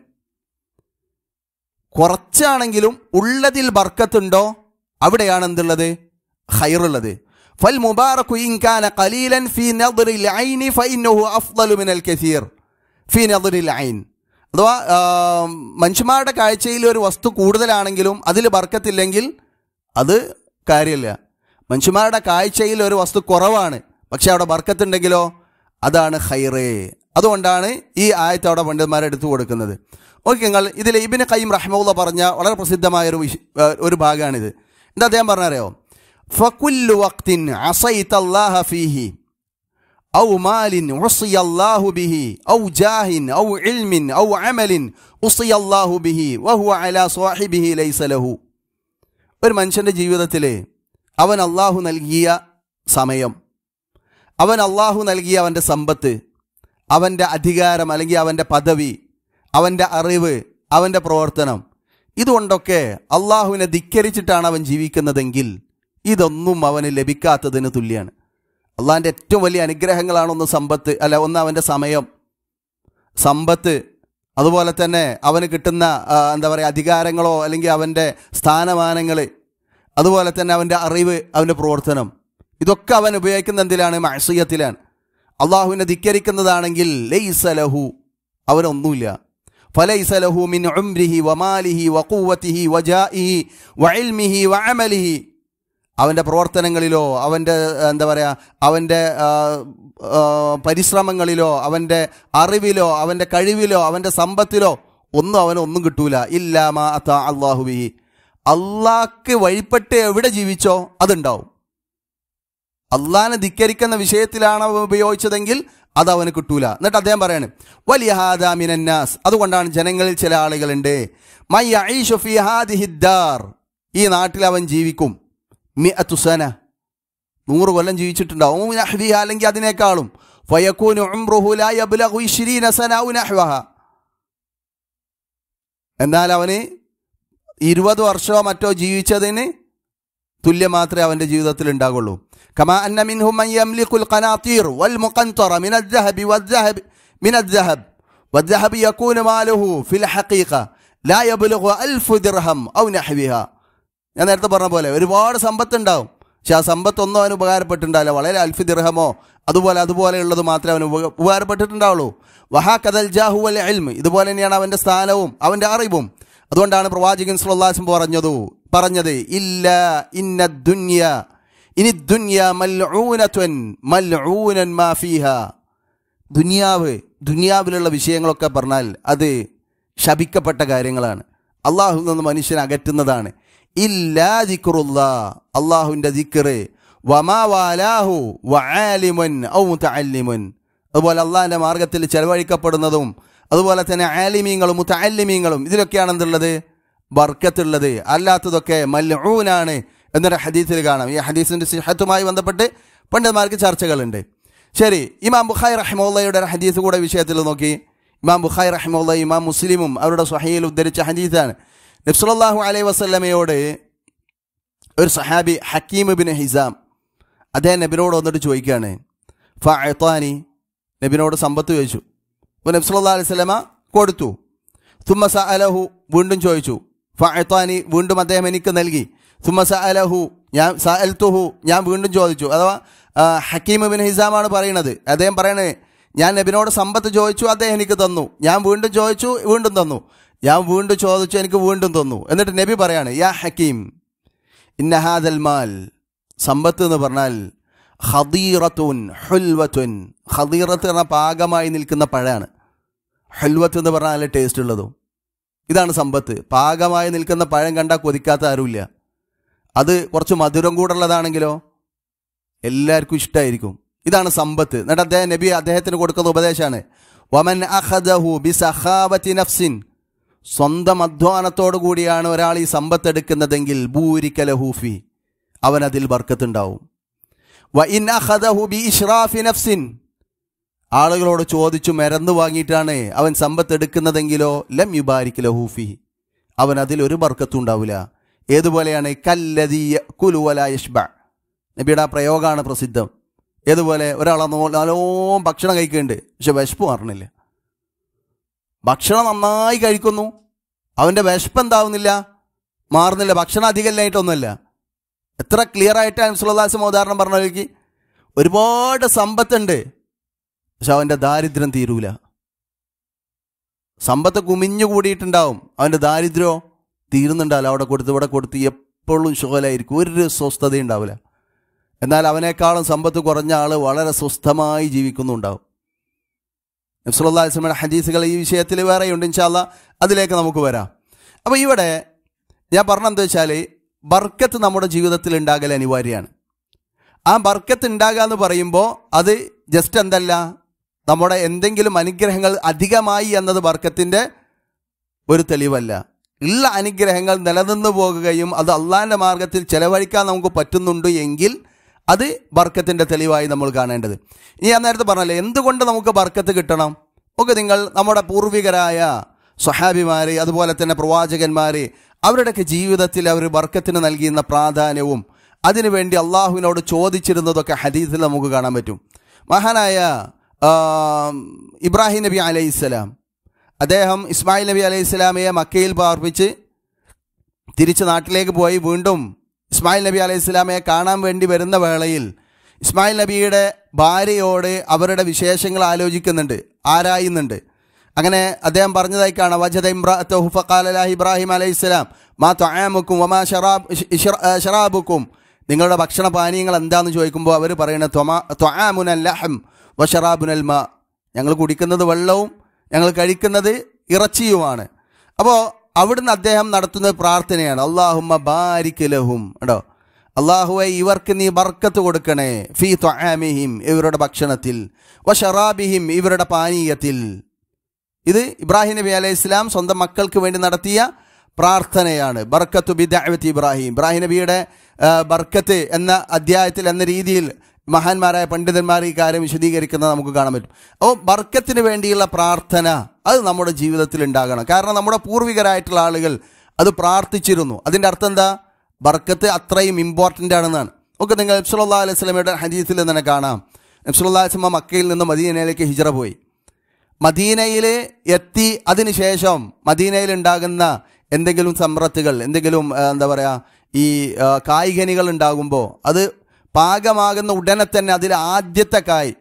കുറച്ചാണെങ്കിലും ഉള്ളതിൽ ബർക്കത്തുണ്ടോ അവിടെയാണ് എന്തുള്ളത് ഹൈറുള്ളത് ഫൽ മുബാറക് കാന കലീലൻ ഫി നദറിൽ ഐനി ഫൈനഹു അഫ്ദലു മിനൽ കസീർ ഫി നദറിൽ ഐൻ അഥവാ മനുഷ്യന്മാരുടെ കാഴ്ചയിൽ ഒരു വസ്തു കൂടുതലാണെങ്കിലും അതിൽ ബർക്കത്തില്ലെങ്കിൽ അത് കാര്യമില്ല മനുഷ്യന്മാരുടെ കാഴ്ചയിൽ ഒരു വസ്തു കുറവാണ് പക്ഷെ അവിടെ വർക്കത്തുണ്ടെങ്കിലോ അതാണ് ഹൈറേ അതുകൊണ്ടാണ് ഈ ആയത്ത് അവിടെ പണ്ഡിതന്മാരെ എടുത്തു കൊടുക്കുന്നത് ഓക്കെ നിങ്ങൾ ഇതിൽ ഇബിന് കയ്യും റഹ്മൗല പറഞ്ഞ വളരെ പ്രസിദ്ധമായ ഒരു ഒരു ഭാഗമാണിത് എന്താ അദ്ദേഹം പറഞ്ഞറിയോ ഫക്കുല്ലു വക്തിൻ അസൈത്തല്ലാഹ ഫീഹി ഔ മാലിൻ ഉസിയല്ലാഹു ബിഹി ഔ ജാഹിൻ ഔ ഇൽമിൻ ഔ അമലിൻ ഉസിയല്ലാഹു ബിഹി വഹുവ അലാ സ്വാഹിബിഹി ലൈസ ലഹു ഒരു മനുഷ്യൻ്റെ ജീവിതത്തിലെ അവൻ അള്ളാഹു നൽകിയ സമയം അവൻ അള്ളാഹു നൽകിയ അവൻ്റെ സമ്പത്ത് അവൻ്റെ അധികാരം അല്ലെങ്കിൽ അവൻ്റെ പദവി അവൻ്റെ അറിവ് അവൻ്റെ പ്രവർത്തനം ഇതുകൊണ്ടൊക്കെ അള്ളാഹുവിനെ ധിക്കരിച്ചിട്ടാണ് അവൻ ജീവിക്കുന്നതെങ്കിൽ ഇതൊന്നും അവന് ലഭിക്കാത്തതിന് തുല്യമാണ് അള്ളാഹിൻ്റെ ഏറ്റവും വലിയ അനുഗ്രഹങ്ങളാണ് ഒന്ന് സമ്പത്ത് അല്ല ഒന്ന് അവൻ്റെ സമയം സമ്പത്ത് അതുപോലെ തന്നെ അവന് കിട്ടുന്ന എന്താ പറയുക അധികാരങ്ങളോ അല്ലെങ്കിൽ അവൻ്റെ സ്ഥാനമാനങ്ങൾ അതുപോലെ തന്നെ അവൻ്റെ അറിവ് അവൻ്റെ പ്രവർത്തനം ഇതൊക്കെ അവൻ ഉപയോഗിക്കുന്ന എന്തിലാണ് മഴസീയത്തിലാണ് അള്ളാഹുവിനെ ധിക്കരിക്കുന്നതാണെങ്കിൽ ലൈസ ലഹു അവനൊന്നുമില്ല ഫലൈസലഹു മിൻ من വമാലിഹി وماله وقوته وجائه വൈൽമിഹി وعمله അവൻ്റെ പ്രവർത്തനങ്ങളിലോ അവൻ്റെ എന്താ പറയുക അവൻ്റെ പരിശ്രമങ്ങളിലോ അവൻ്റെ അറിവിലോ അവൻ്റെ കഴിവിലോ അവൻ്റെ സമ്പത്തിലോ ഒന്നും അവനൊന്നും കിട്ടൂല ഇല്ലാമ അത്ത അള്ളാഹുബി അള്ളാക്ക് വഴിപ്പെട്ട് എവിടെ ജീവിച്ചോ അതുണ്ടാവും അള്ളാഹിനെ ധിക്കരിക്കുന്ന വിഷയത്തിലാണ് അവൻ ഉപയോഗിച്ചതെങ്കിൽ അത് അവന് കിട്ടൂല എന്നിട്ട് അദ്ദേഹം പറയാണ് വലിയ ഹാദാമിനാസ് അതുകൊണ്ടാണ് ജനങ്ങളിൽ ചില ആളുകളുണ്ട് മൈ ഐ ഹിദ്ദാർ ഈ നാട്ടിൽ അവൻ ജീവിക്കും മി അത്തുസന നൂറ് കൊല്ലം ജീവിച്ചിട്ടുണ്ടാവും നഹ്വിഹ അല്ലെങ്കിൽ അതിനേക്കാളും ഫയകൂനു ഉംറുഹു ലാ സന ഔ ഫയക്കൂൻ എന്നാൽ അവന് ഇരുപത് വർഷമോ മറ്റോ ജീവിച്ചതിന് തുല്യം മാത്രമേ അവൻ്റെ ജീവിതത്തിൽ ഉണ്ടാകുള്ളൂ കമാ അന്ന മിൻഹു മൻ യംലിഖുൽ ഖനാതീർ വൽ മുഖന്തറ മിന الذهب والذهب من الذهب والذهب യകൂനു മാലുഹു ഫിൽ الحقيقة ലാ يبلغ ألف ദിർഹം ഔ نحوها ഞാൻ നേരത്തെ പറഞ്ഞ പോലെ ഒരുപാട് സമ്പത്തുണ്ടാവും പക്ഷെ ആ സമ്പത്തൊന്നും അവന് ഉപകാരപ്പെട്ടിട്ടുണ്ടാവില്ല വളരെ അൽഫി ദിർഹമോ അതുപോലെ അതുപോലെയുള്ളത് മാത്രമേ അവന് ഉപകാരപ്പെട്ടിട്ടുണ്ടാവുള്ളൂ വഹാ കദൽ ജാഹു അൽ അൽമ് ഇതുപോലെ തന്നെയാണ് അവൻ്റെ സ്ഥാനവും അവൻ്റെ അറിവും അതുകൊണ്ടാണ് പ്രവാചകൻ സുല്ലാസും പറഞ്ഞതു പറഞ്ഞത് ഇല്ല ഇന്ന ദുന്യ ഇനി ദുന്യ മൽഊനത്വൻ മൽഊനൻ മാഫീഹ ദുനിയാവ് ദുനിയാവിലുള്ള വിഷയങ്ങളൊക്കെ പറഞ്ഞാൽ അത് ശപിക്കപ്പെട്ട കാര്യങ്ങളാണ് അള്ളാഹു നിന്ന് മനുഷ്യനെ അകറ്റുന്നതാണ് ഇല്ലാ ദിക്റുല്ല അള്ളാഹുവിൻ്റെ ദിക്കറ് വമാ വാലാഹു വആലിമുൻ ഔ മുതഅല്ലിമുൻ അതുപോലെ അള്ളാഹിൻ്റെ മാർഗത്തിൽ ചെലവഴിക്കപ്പെടുന്നതും അതുപോലെ തന്നെ ആലിമീങ്ങളും മുത്തല്ലിമീങ്ങളും ഇതിലൊക്കെയാണ് എന്തുള്ളത് ബർക്കത്തുള്ളത് അല്ലാത്തതൊക്കെ മല്ലൂനാണ് എന്നൊരു ഹദീസിൽ കാണാം ഈ ഹദീസിൻ്റെ സിഹത്തുമായി ബന്ധപ്പെട്ട് പണ്ഡിതന്മാർക്ക് ചർച്ചകളുണ്ട് ശരി ഇമാം ബുഖായ് റഹ്മോള്ളയുടെ ഹദീസ് കൂടെ വിഷയത്തിൽ നോക്കി ഇമാം ബുഖായ് റഹ്മോള്ള ഇമാം മുസ്ലിമും അവരുടെ സ്വഹയിൽ ഉദ്ധരിച്ച ഹദീസാണ് നബ്സുലല്ലാഹു അലൈ വസല്ലമയോട് ഒരു സഹാബി ഹക്കീം ബിൻ ഹിസാം അദ്ദേഹം നബിനോട് വന്നിട്ട് ചോദിക്കുകയാണ് ഫഅത്താനി നബിനോട് സമ്പത്ത് ചോദിച്ചു അപ്പോൾ നബ്സുല്ലാ അലൈഹി സ്വലമ കൊടുത്തു തുമ്മസ അലഹു വീണ്ടും ചോദിച്ചു ഫഅത്താനി വീണ്ടും അദ്ദേഹം എനിക്ക് നൽകി തുമ്മസ അലഹു ഞാൻ സഅൽത്തുഹു ഞാൻ വീണ്ടും ചോദിച്ചു അഥവാ ഹക്കീം ബിൻ ഹിസാമാണ് പറയുന്നത് അദ്ദേഹം പറയണേ ഞാൻ നബിനോട് സമ്പത്ത് ചോദിച്ചു അദ്ദേഹം എനിക്ക് തന്നു ഞാൻ വീണ്ടും ചോദിച്ചു വീണ്ടും തന്നു ഞാൻ വീണ്ടും ചോദിച്ചു എനിക്ക് വീണ്ടും തന്നു എന്നിട്ട് നബി പറയാണ് യാ ഹക്കീം ഇന്നഹാദൽ മാൽ സമ്പത്ത് എന്ന് പറഞ്ഞാൽ ഹദീറത്തുൻ ഹുൽവത്തുൻ ഹദീറത്ത് എന്ന പാകമായി നിൽക്കുന്ന പഴമാണ് ഹുൽവത്ത് എന്ന് പറഞ്ഞാൽ നല്ല ടേസ്റ്റ് ഉള്ളതും ഇതാണ് സമ്പത്ത് പാകമായി നിൽക്കുന്ന പഴം കണ്ടാൽ കൊതിക്കാത്ത ആരുമില്ല അത് കുറച്ച് മധുരം കൂടുള്ളതാണെങ്കിലോ എല്ലാവർക്കും ഇഷ്ടമായിരിക്കും ഇതാണ് സമ്പത്ത് എന്നിട്ട് അദ്ദേഹം നബി അദ്ദേഹത്തിന് കൊടുക്കുന്ന ഉപദേശമാണ് വമൻ അഹദഹു ബി സഹാബത്തി നഫ്സിൻ സ്വന്തം അധ്വാനത്തോടു കൂടിയാണ് ഒരാൾ ഈ സമ്പത്ത് എടുക്കുന്നതെങ്കിൽ ഭൂരിക്കല ഹൂഫി അവൻ അതിൽ ബർക്കത്തുണ്ടാവും നഫ്സിൻ ആളുകളോട് ചോദിച്ചു മരന്ന് വാങ്ങിയിട്ടാണ് അവൻ സമ്പത്ത് എടുക്കുന്നതെങ്കിലോ ലം യുബാരിക്കല ഹൂഫി അവൻ അതിൽ ഒരു ബർക്കത്തും ഉണ്ടാവില്ല ഏതുപോലെയാണ് കല്ലതീയ കുലുവല യഷ്ബ നബിയുടെ ആ പ്രയോഗമാണ് പ്രസിദ്ധം ഏതുപോലെ ഒരാളെ നല്ലോം ഭക്ഷണം കഴിക്കുന്നുണ്ട് പക്ഷെ വിശപ്പ് മാറണില്ല ഭക്ഷണം നന്നായി കഴിക്കുന്നു അവൻ്റെ വിശപ്പ് എന്താവുന്നില്ല മാറുന്നില്ല ഭക്ഷണം അധികമല്ലായിട്ടൊന്നുമില്ല എത്ര ക്ലിയർ ആയിട്ട് അൻസുലദാസം ഉദാഹരണം പറഞ്ഞവർക്ക് ഒരുപാട് സമ്പത്തുണ്ട് പക്ഷെ അവൻ്റെ ദാരിദ്ര്യം തീരൂല സമ്പത്ത് കുമിഞ്ഞു കൂടിയിട്ടുണ്ടാവും അവൻ്റെ ദാരിദ്ര്യമോ തീരുന്നുണ്ടാവില്ല അവിടെ കൊടുത്ത് ഇവിടെ കൊടുത്ത് എപ്പോഴും ശുഖലായിരിക്കും ഒരു സ്വസ്ഥതയും ഉണ്ടാവില്ല എന്നാൽ അവനേക്കാളും സമ്പത്ത് കുറഞ്ഞ ആൾ വളരെ സ്വസ്ഥമായി ജീവിക്കുന്നുണ്ടാവും നബ്സുല്ലാസ്ലമിയുടെ ഹദീസുകൾ ഈ വിഷയത്തിൽ വേറെയുണ്ട് ഇൻഷാല്ല അതിലേക്ക് നമുക്ക് വരാം അപ്പോൾ ഇവിടെ ഞാൻ പറഞ്ഞെന്താ വെച്ചാൽ ബർക്കത്ത് നമ്മുടെ ജീവിതത്തിൽ ഉണ്ടാകൽ അനിവാര്യമാണ് ആ ബർക്കത്ത് ഉണ്ടാകുക എന്ന് പറയുമ്പോൾ അത് ജസ്റ്റ് എന്തല്ല നമ്മുടെ എന്തെങ്കിലും അനുഗ്രഹങ്ങൾ അധികമായി എന്നത് ബർക്കത്തിൻ്റെ ഒരു തെളിവല്ല ഉള്ള അനുഗ്രഹങ്ങൾ നിലനിന്ന് പോകുകയും അത് അള്ളാൻ്റെ മാർഗത്തിൽ ചെലവഴിക്കാൻ നമുക്ക് പറ്റുന്നുണ്ട് എങ്കിൽ അത് ബർക്കത്തിൻ്റെ തെളിവായി നമ്മൾ കാണേണ്ടത് ഇനി ഞാൻ നേരത്തെ പറഞ്ഞല്ലേ എന്തുകൊണ്ട് നമുക്ക് ബർക്കത്ത് കിട്ടണം ഒക്കെ നിങ്ങൾ നമ്മുടെ പൂർവികരായ സ്വഹാബിമാർ അതുപോലെ തന്നെ പ്രവാചകന്മാർ അവരുടെയൊക്കെ ജീവിതത്തിൽ അവർ ബർക്കത്തിന് നൽകിയിരുന്ന പ്രാധാന്യവും അതിനുവേണ്ടി അള്ളാഹുവിനോട് ചോദിച്ചിരുന്നതൊക്കെ ഹദീസിൽ നമുക്ക് കാണാൻ പറ്റും മഹാനായ ഇബ്രാഹിം നബി അലൈഹി ഇസ്ലാം അദ്ദേഹം ഇസ്മായിൽ നബി അലൈഹി ഇസ്ലാമയെ മക്കയിൽ പാർപ്പിച്ച് തിരിച്ച് നാട്ടിലേക്ക് പോയി വീണ്ടും ഇസ്മായിൽ നബി അലൈഹി ഇസ്ലാമയെ കാണാൻ വേണ്ടി വരുന്ന വേളയിൽ ഇസ്മായിൽ നബിയുടെ ഭാര്യയോട് അവരുടെ വിശേഷങ്ങൾ ആലോചിക്കുന്നുണ്ട് ആരായുന്നുണ്ട് അങ്ങനെ അദ്ദേഹം പറഞ്ഞതായി കാണാം വജദ ഇമ്രാഹുഫാലി ഇബ്രാഹിം അലൈഹി ഇസ്ലാം മാ തൊയാമുക്കും ഒമാ ഷറാബ് ഷറാബുക്കും നിങ്ങളുടെ ഭക്ഷണ പാനീയങ്ങൾ എന്താണെന്ന് ചോദിക്കുമ്പോൾ അവർ പറയുന്നത് ത്വമാ ത്വയാമുനൽ ലഹം വഷറാബുനൽ മാ ഞങ്ങൾ കുടിക്കുന്നത് വെള്ളവും ഞങ്ങൾ കഴിക്കുന്നത് ഇറച്ചിയുമാണ് അപ്പോൾ അവിടുന്ന് അദ്ദേഹം നടത്തുന്ന പ്രാർത്ഥനയാണ് അള്ളാഹുമ്മ ബാരിക്കലഹും ലഹും കേട്ടോ അള്ളാഹുവെ ഇവർക്ക് നീ ബർക്കത്ത് കൊടുക്കണേ ഫി ത്വാമിഹിം ഇവരുടെ ഭക്ഷണത്തിൽ വ ഷറാബിഹിം ഇവരുടെ പാനീയത്തിൽ ഇത് ഇബ്രാഹിം നബി അലൈഹി ഇസ്ലാം സ്വന്തം മക്കൾക്ക് വേണ്ടി നടത്തിയ പ്രാർത്ഥനയാണ് ബർക്കത്തു ബിദാവത്ത് ഇബ്രാഹിം ഇബ്രാഹിം നബിയുടെ ബർക്കത്ത് എന്ന അധ്യായത്തിൽ എന്ന രീതിയിൽ മഹാന്മാരായ പണ്ഡിതന്മാർ ഈ കാര്യം വിശദീകരിക്കുന്നത് നമുക്ക് കാണാൻ പറ്റും അപ്പോൾ ബർക്കത്തിന് വേണ്ടിയുള്ള പ്രാർത്ഥന അത് നമ്മുടെ ജീവിതത്തിൽ ഉണ്ടാകണം കാരണം നമ്മുടെ പൂർവികരായിട്ടുള്ള ആളുകൾ അത് പ്രാർത്ഥിച്ചിരുന്നു അതിൻ്റെ അർത്ഥം എന്താ ബർക്കത്ത് അത്രയും ഇമ്പോർട്ടൻ്റ് ആണെന്നാണ് ഒക്കെ നിങ്ങൾ നബ്സുല്ലാ അലൈഹി സ്വലമയുടെ ഹജീസിൽ തന്നെ കാണാം നബ്സുല്ലാ സ്വലമ മക്കയിൽ നിന്ന് മദീനയിലേക്ക് ഹിജറ പോയി മദീനയിൽ എത്തി അതിനുശേഷം മദീനയിൽ ഉണ്ടാകുന്ന എന്തെങ്കിലും സമ്പ്രത്തുകൾ എന്തെങ്കിലും എന്താ പറയുക ഈ കായികനികൾ ഉണ്ടാകുമ്പോൾ അത് പാകമാകുന്ന ഉടനെ തന്നെ അതിൽ ആദ്യത്തെ കായ്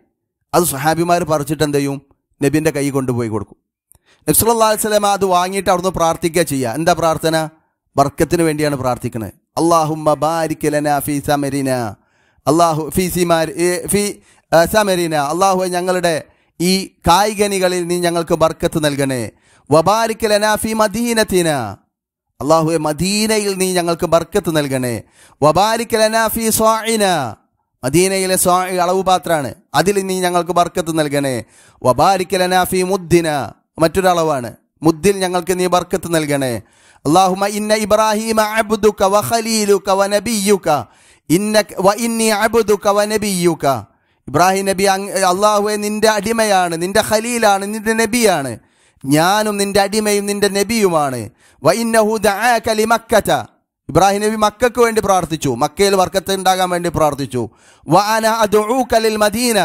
അത് സുഹാബിമാർ പറിച്ചിട്ട് എന്ത് ചെയ്യും നബിൻ്റെ കൈ കൊണ്ടുപോയി കൊടുക്കും നബ്സുല്ലാ വസ്ലമ അത് വാങ്ങിയിട്ട് അവിടുന്ന് പ്രാർത്ഥിക്കുക ചെയ്യുക എന്താ പ്രാർത്ഥന വർക്കത്തിന് വേണ്ടിയാണ് പ്രാർത്ഥിക്കുന്നത് അള്ളാഹു ബാരിക്കലന ഫി സമരിന അള്ളാഹു ഫി സിമാർ ഫി സമരിന അള്ളാഹു ഞങ്ങളുടെ ഈ കായികനികളിൽ നീ ഞങ്ങൾക്ക് ബർക്കത്ത് നൽകണേ വബാരിക്കലന ഫി മദീനത്തിന അള്ളാഹുവെ മദീനയിൽ നീ ഞങ്ങൾക്ക് ബർക്കത്ത് നൽകണേ വബാരിക്കലനാഫി സ്വാഇന മദീനയിലെ സ്വാ അളവ് പാത്രാണ് അതിൽ നീ ഞങ്ങൾക്ക് ബർക്കത്ത് നൽകണേ വബാരിക്കലനാഫി മുദ്ദിന മറ്റൊരളവാണ് മുദ്ദിൽ ഞങ്ങൾക്ക് നീ ബർക്കത്ത് നൽകണേ അള്ളാഹുമ ഇന്ന ഇബ്രാഹിം അബ്ദുക്ക വഖലീലുക്ക വനബിയുക ഇന്ന വ ഇന്നി അബ്ദുക വനബിയുക ഇബ്രാഹിം നബി അള്ളാഹുവെ നിന്റെ അടിമയാണ് നിന്റെ ഖലീലാണ് നിന്റെ നബിയാണ് ഞാനും നിന്റെ അടിമയും നിന്റെ നബിയുമാണ് ഇബ്രാഹിം നബി മക്കൾക്ക് വേണ്ടി പ്രാർത്ഥിച്ചു മക്കയിൽ വർക്കത്ത് ഉണ്ടാകാൻ വേണ്ടി പ്രാർത്ഥിച്ചു മദീന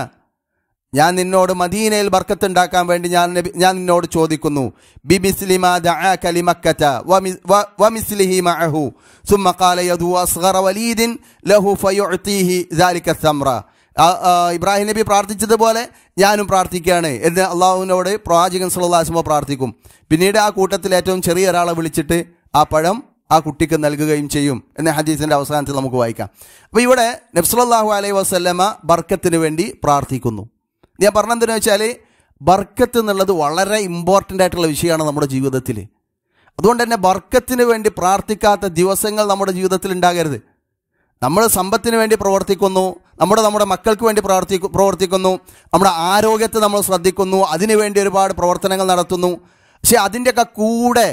ഞാൻ നിന്നോട് മദീനയിൽ ബർക്കത്ത് ഉണ്ടാക്കാൻ വേണ്ടി ഞാൻ ഞാൻ നിന്നോട് ചോദിക്കുന്നു ബിബിസ്ലിമാഹു ഇബ്രാഹിം നബി പ്രാർത്ഥിച്ചതുപോലെ ഞാനും പ്രാർത്ഥിക്കുകയാണ് എന്ന് അള്ളാഹുവിനോട് പ്രവാചകൻ സുല്ലാസ്മോ പ്രാർത്ഥിക്കും പിന്നീട് ആ കൂട്ടത്തിൽ ഏറ്റവും ചെറിയ ഒരാളെ വിളിച്ചിട്ട് ആ പഴം ആ കുട്ടിക്ക് നൽകുകയും ചെയ്യും എന്ന ഹദീസിൻ്റെ അവസാനത്തിൽ നമുക്ക് വായിക്കാം അപ്പോൾ ഇവിടെ നബ്സുല്ലാഹു അലൈഹി വസ്ല്ലമ ബർക്കത്തിന് വേണ്ടി പ്രാർത്ഥിക്കുന്നു ഞാൻ പറഞ്ഞെന്തെന്ന് വെച്ചാൽ ബർക്കത്ത് എന്നുള്ളത് വളരെ ഇമ്പോർട്ടൻ്റ് ആയിട്ടുള്ള വിഷയമാണ് നമ്മുടെ ജീവിതത്തിൽ അതുകൊണ്ട് തന്നെ ബർക്കത്തിന് വേണ്ടി പ്രാർത്ഥിക്കാത്ത ദിവസങ്ങൾ നമ്മുടെ ജീവിതത്തിൽ ഉണ്ടാകരുത് നമ്മൾ സമ്പത്തിന് വേണ്ടി പ്രവർത്തിക്കുന്നു നമ്മുടെ നമ്മുടെ മക്കൾക്ക് വേണ്ടി പ്രവർത്തി പ്രവർത്തിക്കുന്നു നമ്മുടെ ആരോഗ്യത്തെ നമ്മൾ ശ്രദ്ധിക്കുന്നു അതിനുവേണ്ടി ഒരുപാട് പ്രവർത്തനങ്ങൾ നടത്തുന്നു പക്ഷെ അതിൻ്റെയൊക്കെ കൂടെ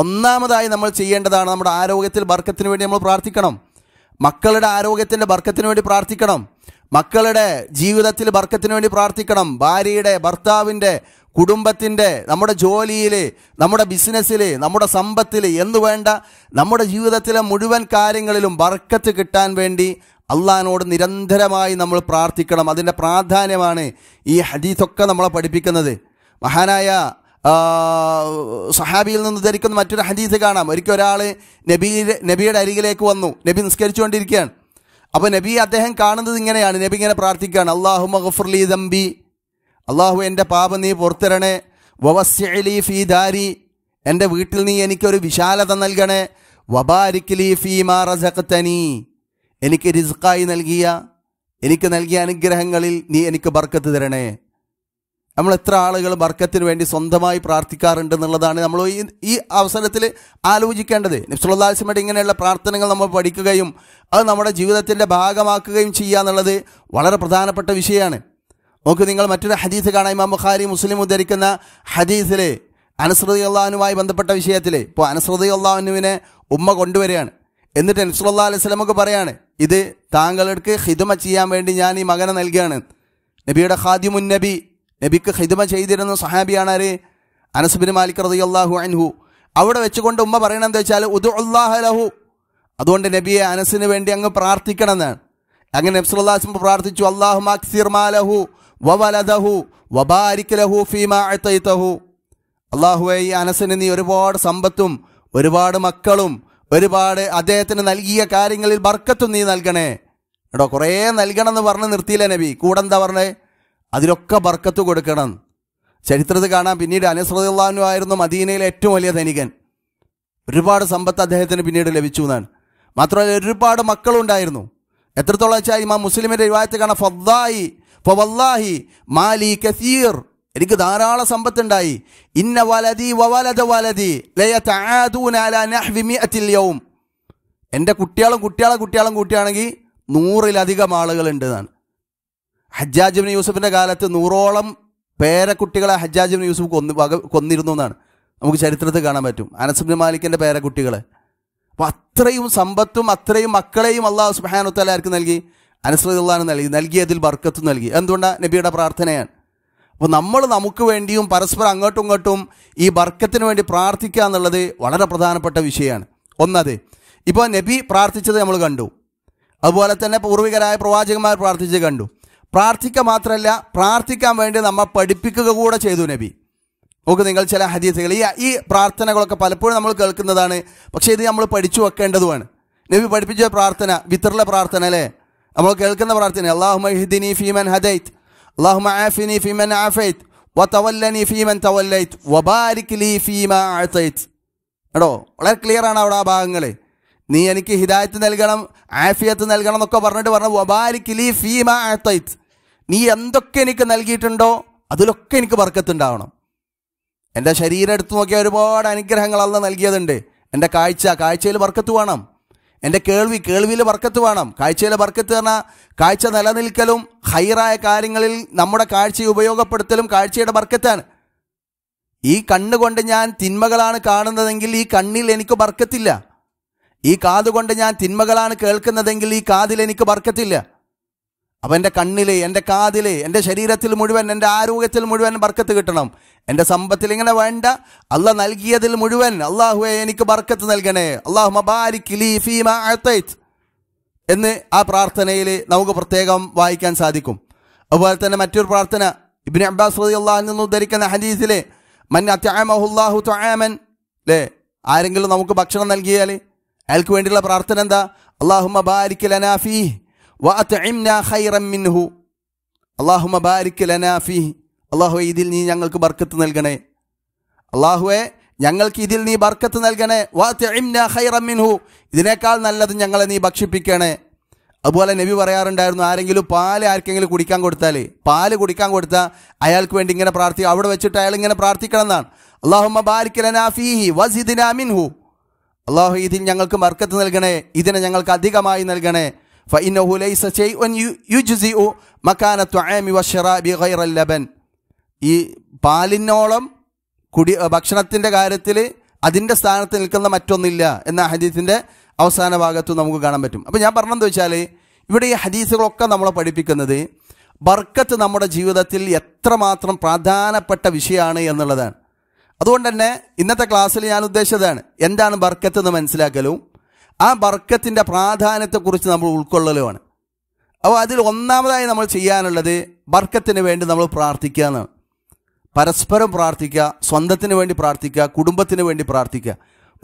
ഒന്നാമതായി നമ്മൾ ചെയ്യേണ്ടതാണ് നമ്മുടെ ആരോഗ്യത്തിൽ ബർക്കത്തിന് വേണ്ടി നമ്മൾ പ്രാർത്ഥിക്കണം മക്കളുടെ ആരോഗ്യത്തിൻ്റെ ബർക്കത്തിന് വേണ്ടി പ്രാർത്ഥിക്കണം മക്കളുടെ ജീവിതത്തിൽ ബർക്കത്തിന് വേണ്ടി പ്രാർത്ഥിക്കണം ഭാര്യയുടെ ഭർത്താവിൻ്റെ കുടുംബത്തിൻ്റെ നമ്മുടെ ജോലിയിൽ നമ്മുടെ ബിസിനസ്സിൽ നമ്മുടെ സമ്പത്തിൽ എന്ന് വേണ്ട നമ്മുടെ ജീവിതത്തിലെ മുഴുവൻ കാര്യങ്ങളിലും ബർക്കത്ത് കിട്ടാൻ വേണ്ടി അള്ളഹാനോട് നിരന്തരമായി നമ്മൾ പ്രാർത്ഥിക്കണം അതിൻ്റെ പ്രാധാന്യമാണ് ഈ ഹദീസൊക്കെ നമ്മളെ പഠിപ്പിക്കുന്നത് മഹാനായ സഹാബിയിൽ നിന്ന് ധരിക്കുന്ന മറ്റൊരു ഹദീസ് കാണാം ഒരിക്കൽ ഒരാൾ നബിയുടെ നബിയുടെ അരികിലേക്ക് വന്നു നബി നിസ്കരിച്ചുകൊണ്ടിരിക്കുകയാണ് അപ്പോൾ നബി അദ്ദേഹം കാണുന്നത് ഇങ്ങനെയാണ് നബി ഇങ്ങനെ പ്രാർത്ഥിക്കുകയാണ് അള്ളാഹു മഹഫുർലി ദംബി അള്ളാഹു എൻ്റെ പാപം നീ പുറത്തിരണേ വവസ്യലി ഫീ ദാരി എൻ്റെ വീട്ടിൽ നീ എനിക്കൊരു വിശാലത നൽകണേ വബാരിക്കലി ഫീ മാ എനിക്ക് റിസ്ക്കായി നൽകിയ എനിക്ക് നൽകിയ അനുഗ്രഹങ്ങളിൽ നീ എനിക്ക് ബർക്കത്ത് തരണേ നമ്മൾ എത്ര ആളുകൾ ബർക്കത്തിന് വേണ്ടി സ്വന്തമായി പ്രാർത്ഥിക്കാറുണ്ട് എന്നുള്ളതാണ് നമ്മൾ ഈ ഈ അവസരത്തിൽ ആലോചിക്കേണ്ടത് നബ്സുല്ലാസ്മയുടെ ഇങ്ങനെയുള്ള പ്രാർത്ഥനകൾ നമ്മൾ പഠിക്കുകയും അത് നമ്മുടെ ജീവിതത്തിൻ്റെ ഭാഗമാക്കുകയും ചെയ്യുക എന്നുള്ളത് വളരെ പ്രധാനപ്പെട്ട വിഷയമാണ് നോക്കി നിങ്ങൾ മറ്റൊരു ഹദീസ് കാണാം ഇമാം ബുഖാരി മുസ്ലിം ഉദ്ധരിക്കുന്ന ഹദീസിലെ അനുസൃതി അള്ളാഹുനുമായി ബന്ധപ്പെട്ട വിഷയത്തിൽ ഇപ്പോൾ അനുസൃതി അള്ളാഹുനുവിനെ ഉമ്മ കൊണ്ടുവരികയാണ് എന്നിട്ട് നബ്സുല്ലാ അലൈഹി സ്വലമൊക്കെ പറയാണ് ഇത് താങ്കൾക്ക് ഹിതുമ ചെയ്യാൻ വേണ്ടി ഞാൻ ഈ മകനെ നൽകുകയാണ് നബിയുടെ ഖാദിമുൻ നബി നബിക്ക് ഹിതുമ ചെയ്തിരുന്ന സഹാബിയാണ് ആര് അനസുബിൻ മാലിക് റതി അള്ളാഹു അൻഹു അവിടെ വെച്ചുകൊണ്ട് ഉമ്മ പറയണം എന്താ വെച്ചാൽ ഉദു അള്ളാഹ ലഹു അതുകൊണ്ട് നബിയെ അനസിന് വേണ്ടി അങ്ങ് പ്രാർത്ഥിക്കണമെന്നാണ് അങ്ങനെ നബ്സുല്ലാസ്മ പ്രാർത്ഥിച്ചു അള്ളാഹു മാക്സിർ മാലഹു വവലദഹു ലഹു ഫീമാ അത്തൈത്തഹു അള്ളാഹുവെ ഈ അനസിന് നീ ഒരുപാട് സമ്പത്തും ഒരുപാട് മക്കളും ഒരുപാട് അദ്ദേഹത്തിന് നൽകിയ കാര്യങ്ങളിൽ ബർക്കത്തും നീ നൽകണേ കേട്ടോ കുറേ നൽകണം എന്ന് പറഞ്ഞ് നിർത്തിയില്ല നബി കൂടെ എന്താ പറഞ്ഞേ അതിലൊക്കെ ബർക്കത്ത് കൊടുക്കണം ചരിത്രത്തിൽ കാണാം പിന്നീട് അനുസൃതാനു ആയിരുന്നു മദീനയിലെ ഏറ്റവും വലിയ ധനികൻ ഒരുപാട് സമ്പത്ത് അദ്ദേഹത്തിന് പിന്നീട് ലഭിച്ചു എന്നാണ് മാത്രമല്ല ഒരുപാട് മക്കളുണ്ടായിരുന്നു എത്രത്തോളം വെച്ചാൽ ഇമാം മുസ്ലിമിൻ്റെ വിവാഹത്തിൽ കാണാം ഫദ്ദായി ഇപ്പോൾ വല്ലാഹി മാലി കസീർ എനിക്ക് ധാരാളം സമ്പത്തുണ്ടായി ഇന്ന വലതി വലത വലതി ലയവും എൻ്റെ കുട്ടികളും കുട്ടികളെ കുട്ടികളും കൂട്ടിയാണെങ്കിൽ നൂറിലധികം ആളുകളുണ്ട് എന്നാണ് ഹജ്ജാജിബിൻ യൂസഫിൻ്റെ കാലത്ത് നൂറോളം പേരക്കുട്ടികളെ ഹജ്ജാജിബിൻ യൂസഫ് കൊന്ന് കൊന്നിരുന്നു എന്നാണ് നമുക്ക് ചരിത്രത്തിൽ കാണാൻ പറ്റും അനസുബിൻ മാലിക്കിൻ്റെ പേരക്കുട്ടികളെ അപ്പം അത്രയും സമ്പത്തും അത്രയും മക്കളെയും അള്ളാഹു സുബാനുത്തലാർക്ക് നൽകി അനുസൃതള്ളാണ് നൽകി നൽകിയതിൽ ബർക്കത്ത് നൽകി എന്തുകൊണ്ടാണ് നബിയുടെ പ്രാർത്ഥനയാണ് അപ്പോൾ നമ്മൾ നമുക്ക് വേണ്ടിയും പരസ്പരം അങ്ങോട്ടും ഇങ്ങോട്ടും ഈ ബർക്കത്തിന് വേണ്ടി പ്രാർത്ഥിക്കുക എന്നുള്ളത് വളരെ പ്രധാനപ്പെട്ട വിഷയമാണ് ഒന്നത് ഇപ്പോൾ നബി പ്രാർത്ഥിച്ചത് നമ്മൾ കണ്ടു അതുപോലെ തന്നെ പൂർവികരായ പ്രവാചകന്മാർ പ്രാർത്ഥിച്ചത് കണ്ടു പ്രാർത്ഥിക്കുക മാത്രമല്ല പ്രാർത്ഥിക്കാൻ വേണ്ടി നമ്മൾ പഠിപ്പിക്കുക കൂടെ ചെയ്തു നബി നോക്ക് നിങ്ങൾ ചില ഹദീസുകൾ ഈ ഈ പ്രാർത്ഥനകളൊക്കെ പലപ്പോഴും നമ്മൾ കേൾക്കുന്നതാണ് പക്ഷേ ഇത് നമ്മൾ പഠിച്ചു വെക്കേണ്ടതുമാണ് നബി പഠിപ്പിച്ച പ്രാർത്ഥന വിത്തറിലെ പ്രാർത്ഥന അല്ലേ നമ്മൾ കേൾക്കുന്ന പ്രാർത്ഥന അള്ളാഹുദിനി ഫീമൻ ഹദൈത് അള്ളാഹുനി ആഫിനി ഫീമൻ ആഫൈത് വത്തവല്ലനി ഫീമൻ തവല്ലൈത് വബാരിക് ലീ ഫീമ ആഴ്ത്തൈത്ത് കേട്ടോ വളരെ ക്ലിയർ ആണ് അവിടെ ആ ഭാഗങ്ങൾ നീ എനിക്ക് ഹിദായത്ത് നൽകണം ആഫിയത്ത് നൽകണം എന്നൊക്കെ പറഞ്ഞിട്ട് പറഞ്ഞു വബാരിക് ലീ ഫീമ ആഴ്ത്തൈത്ത് നീ എന്തൊക്കെ എനിക്ക് നൽകിയിട്ടുണ്ടോ അതിലൊക്കെ എനിക്ക് വർക്കത്തുണ്ടാവണം എൻ്റെ ശരീരം എടുത്തു നോക്കിയാൽ ഒരുപാട് അനുഗ്രഹങ്ങൾ അന്ന് നൽകിയതുണ്ട് എൻ്റെ കാഴ്ച കാഴ്ചയിൽ വർക്കത്ത് വേണം എൻ്റെ കേൾവി കേൾവിയിലെ വർക്കത്ത് വേണം കാഴ്ചയിലെ വർക്കത്ത് വേണം കാഴ്ച നിലനിൽക്കലും ഹൈറായ കാര്യങ്ങളിൽ നമ്മുടെ കാഴ്ചയെ ഉപയോഗപ്പെടുത്തലും കാഴ്ചയുടെ വർക്കത്താണ് ഈ കണ്ണുകൊണ്ട് ഞാൻ തിന്മകളാണ് കാണുന്നതെങ്കിൽ ഈ കണ്ണിൽ എനിക്ക് വർക്കത്തില്ല ഈ കാതുകൊണ്ട് ഞാൻ തിന്മകളാണ് കേൾക്കുന്നതെങ്കിൽ ഈ കാതിൽ എനിക്ക് വർക്കത്തില്ല അപ്പോൾ എൻ്റെ കണ്ണിൽ എൻ്റെ കാതിൽ എൻ്റെ ശരീരത്തിൽ മുഴുവൻ എൻ്റെ ആരോഗ്യത്തിൽ മുഴുവൻ ബർക്കത്ത് കിട്ടണം എൻ്റെ സമ്പത്തിൽ ഇങ്ങനെ വേണ്ട അല്ല നൽകിയതിൽ മുഴുവൻ അള്ളാഹുവെ എനിക്ക് ബർക്കത്ത് നൽകണേ അള്ളാഹു മബാരിക് ലീ എന്ന് ആ പ്രാർത്ഥനയിൽ നമുക്ക് പ്രത്യേകം വായിക്കാൻ സാധിക്കും അതുപോലെ തന്നെ മറ്റൊരു പ്രാർത്ഥന ഇബിൻ അബ്ബാസ് റതി അള്ളാഹിൽ നിന്ന് ഉദ്ധരിക്കുന്ന ഹദീസിലെ മൻ അത്യാമഹുല്ലാഹു ത്വാമൻ അല്ലേ ആരെങ്കിലും നമുക്ക് ഭക്ഷണം നൽകിയാൽ അയാൾക്ക് വേണ്ടിയുള്ള പ്രാർത്ഥന എന്താ അള്ളാഹുമ അനാഫീ മിൻഹു അള്ളാഹുമ ബാരിക് ലനാഫിഹ് അള്ളാഹു ഇതിൽ നീ ഞങ്ങൾക്ക് ബർക്കത്ത് നൽകണേ അള്ളാഹുവെ ഞങ്ങൾക്ക് ഇതിൽ നീ ബർക്കത്ത് നൽകണേ മിൻഹു ഇതിനേക്കാൾ നല്ലത് ഞങ്ങളെ നീ ഭക്ഷിപ്പിക്കണേ അതുപോലെ നബി പറയാറുണ്ടായിരുന്നു ആരെങ്കിലും പാല് ആർക്കെങ്കിലും കുടിക്കാൻ കൊടുത്താൽ പാല് കുടിക്കാൻ കൊടുത്താൽ അയാൾക്ക് വേണ്ടി ഇങ്ങനെ പ്രാർത്ഥിക്കുക അവിടെ വെച്ചിട്ട് അയാൾ ഇങ്ങനെ പ്രാർത്ഥിക്കണം എന്നാണ് അള്ളാഹുമ്മ ലനാ ഫീഹി വസിദിനാ മിൻഹു അള്ളാഹു ഇതിൽ ഞങ്ങൾക്ക് ബർക്കത്ത് നൽകണേ ഇതിനെ ഞങ്ങൾക്ക് അധികമായി നൽകണേ فإنه ليس شيء യുജ്സിഉ മക്കാന ത്വആമി വശറാബി ഗൈറ ലബൻ ഈ പാലിനോളം കുടി ഭക്ഷണത്തിൻ്റെ കാര്യത്തിൽ അതിൻ്റെ സ്ഥാനത്ത് നിൽക്കുന്ന മറ്റൊന്നില്ല എന്ന ഹദീസിൻ്റെ അവസാന ഭാഗത്ത് നമുക്ക് കാണാൻ പറ്റും അപ്പോൾ ഞാൻ പറഞ്ഞതെന്ന് വെച്ചാൽ ഇവിടെ ഈ ഹദീസുകളൊക്കെ നമ്മളെ പഠിപ്പിക്കുന്നത് ബർക്കത്ത് നമ്മുടെ ജീവിതത്തിൽ എത്രമാത്രം പ്രാധാനപ്പെട്ട വിഷയമാണ് എന്നുള്ളതാണ് അതുകൊണ്ട് തന്നെ ഇന്നത്തെ ക്ലാസ്സിൽ ഞാൻ ഉദ്ദേശിച്ചതാണ് എന്താണ് ബർക്കത്ത് എന്ന് മനസ്സിലാക്കലും ആ ബർക്കത്തിൻ്റെ പ്രാധാന്യത്തെക്കുറിച്ച് നമ്മൾ ഉൾക്കൊള്ളലുമാണ് അപ്പോൾ അതിൽ ഒന്നാമതായി നമ്മൾ ചെയ്യാനുള്ളത് ബർക്കത്തിന് വേണ്ടി നമ്മൾ പ്രാർത്ഥിക്കുക എന്നാണ് പരസ്പരം പ്രാർത്ഥിക്കുക സ്വന്തത്തിന് വേണ്ടി പ്രാർത്ഥിക്കുക കുടുംബത്തിന് വേണ്ടി പ്രാർത്ഥിക്കുക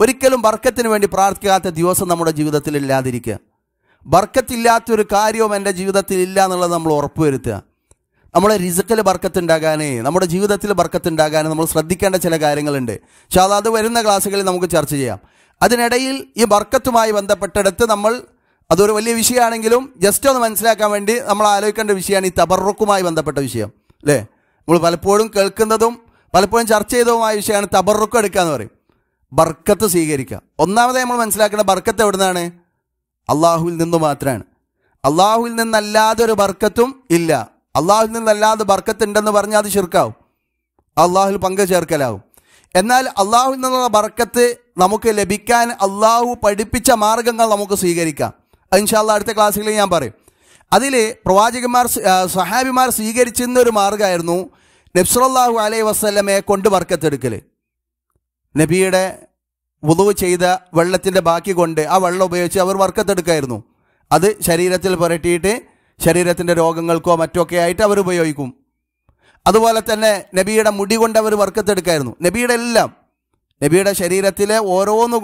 ഒരിക്കലും ബർക്കത്തിന് വേണ്ടി പ്രാർത്ഥിക്കാത്ത ദിവസം നമ്മുടെ ജീവിതത്തിൽ ഇല്ലാതിരിക്കുക ബർക്കത്തില്ലാത്തൊരു കാര്യവും എൻ്റെ ജീവിതത്തിൽ ഇല്ല എന്നുള്ളത് നമ്മൾ ഉറപ്പുവരുത്തുക നമ്മളെ റിസക്കിൽ ബർക്കത്തുണ്ടാകാനേ നമ്മുടെ ജീവിതത്തിൽ ബർക്കത്തുണ്ടാകാനും നമ്മൾ ശ്രദ്ധിക്കേണ്ട ചില കാര്യങ്ങളുണ്ട് പക്ഷേ അത് അത് വരുന്ന ക്ലാസ്സുകളിൽ നമുക്ക് ചർച്ച ചെയ്യാം അതിനിടയിൽ ഈ ബർക്കത്തുമായി ബന്ധപ്പെട്ടെടുത്ത് നമ്മൾ അതൊരു വലിയ വിഷയമാണെങ്കിലും ജസ്റ്റ് ഒന്ന് മനസ്സിലാക്കാൻ വേണ്ടി നമ്മൾ ആലോചിക്കേണ്ട വിഷയമാണ് ഈ തബറുക്കുമായി ബന്ധപ്പെട്ട വിഷയം അല്ലേ നമ്മൾ പലപ്പോഴും കേൾക്കുന്നതും പലപ്പോഴും ചർച്ച ചെയ്തതുമായ വിഷയമാണ് തബറുക്ക് എടുക്കുക എന്ന് പറയും ബർക്കത്ത് സ്വീകരിക്കുക ഒന്നാമതായി നമ്മൾ മനസ്സിലാക്കേണ്ട ബർക്കത്ത് നിന്നാണ് അള്ളാഹുവിൽ നിന്ന് മാത്രമാണ് അള്ളാഹുവിൽ നിന്നല്ലാതെ ഒരു ബർക്കത്തും ഇല്ല അള്ളാഹുവിൽ നിന്നല്ലാതെ ബർക്കത്ത് ഉണ്ടെന്ന് പറഞ്ഞാൽ അത് ചെറുക്കാവും അള്ളാഹുവിൽ പങ്ക് ചേർക്കലാവും എന്നാൽ അള്ളാഹുവിൽ നിന്നുള്ള ബർക്കത്ത് നമുക്ക് ലഭിക്കാൻ അള്ളാഹു പഠിപ്പിച്ച മാർഗങ്ങൾ നമുക്ക് സ്വീകരിക്കാം ഇൻഷാല്ല അടുത്ത ക്ലാസ്സിൽ ഞാൻ പറയും അതിൽ പ്രവാചകന്മാർ സഹാബിമാർ സ്വീകരിച്ചിരുന്ന ഒരു മാർഗമായിരുന്നു നബ്സുറല്ലാഹു അലൈ വസ്ലമയെ കൊണ്ട് വർക്കത്തെടുക്കൽ നബിയുടെ ഉതവ് ചെയ്ത വെള്ളത്തിൻ്റെ ബാക്കി കൊണ്ട് ആ വെള്ളം ഉപയോഗിച്ച് അവർ വർക്കത്തെടുക്കായിരുന്നു അത് ശരീരത്തിൽ പുരട്ടിയിട്ട് ശരീരത്തിൻ്റെ രോഗങ്ങൾക്കോ മറ്റൊക്കെ ആയിട്ട് അവർ ഉപയോഗിക്കും അതുപോലെ തന്നെ നബിയുടെ മുടി കൊണ്ട് അവർ വർക്കത്തെടുക്കായിരുന്നു നബിയുടെ എല്ലാം നബിയുടെ ശരീരത്തിലെ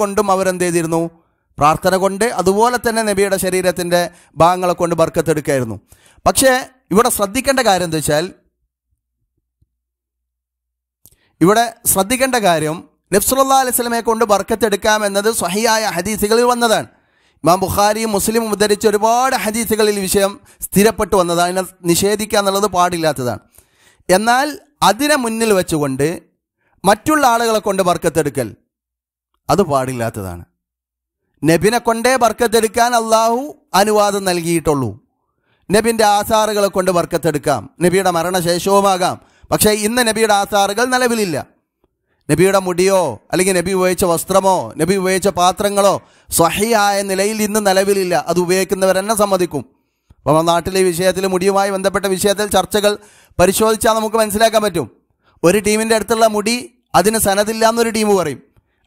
കൊണ്ടും അവരെന്ത് ചെയ്തിരുന്നു പ്രാർത്ഥന കൊണ്ട് അതുപോലെ തന്നെ നബിയുടെ ശരീരത്തിൻ്റെ ഭാഗങ്ങളെ കൊണ്ട് ബർക്കത്തെടുക്കായിരുന്നു പക്ഷേ ഇവിടെ ശ്രദ്ധിക്കേണ്ട കാര്യം എന്താ വെച്ചാൽ ഇവിടെ ശ്രദ്ധിക്കേണ്ട കാര്യം നബ്സുല്ലാ അലൈസ്ലമെ കൊണ്ട് ബർക്കത്തെടുക്കാം എന്നത് സ്വഹിയായ ഹദീസുകളിൽ വന്നതാണ് ഇമാം ബുഖാരിയും മുസ്ലിമും ഉദ്ധരിച്ച് ഒരുപാട് ഹദീസുകളിൽ വിഷയം സ്ഥിരപ്പെട്ടു വന്നതാണ് അതിനെ നിഷേധിക്കുക എന്നുള്ളത് പാടില്ലാത്തതാണ് എന്നാൽ അതിനെ മുന്നിൽ വെച്ചുകൊണ്ട് മറ്റുള്ള ആളുകളെ കൊണ്ട് ബർക്കത്തെടുക്കൽ അത് പാടില്ലാത്തതാണ് നബിനെ കൊണ്ടേ ബർക്കത്തെടുക്കാൻ അള്ളാഹു അനുവാദം നൽകിയിട്ടുള്ളൂ നബിൻ്റെ ആസാറുകളെ കൊണ്ട് ബർക്കത്തെടുക്കാം നബിയുടെ മരണശേഷവുമാകാം പക്ഷേ ഇന്ന് നബിയുടെ ആസാറുകൾ നിലവിലില്ല നബിയുടെ മുടിയോ അല്ലെങ്കിൽ നബി ഉപയോഗിച്ച വസ്ത്രമോ നബി ഉപയോഗിച്ച പാത്രങ്ങളോ സ്വഹിയായ നിലയിൽ ഇന്ന് നിലവിലില്ല അത് ഉപയോഗിക്കുന്നവരെന്നെ സമ്മതിക്കും അപ്പോൾ നാട്ടിലെ വിഷയത്തിൽ മുടിയുമായി ബന്ധപ്പെട്ട വിഷയത്തിൽ ചർച്ചകൾ പരിശോധിച്ചാൽ നമുക്ക് മനസ്സിലാക്കാൻ പറ്റും ഒരു ടീമിൻ്റെ അടുത്തുള്ള മുടി അതിന് സനതില്ല എന്നൊരു ടീം പറയും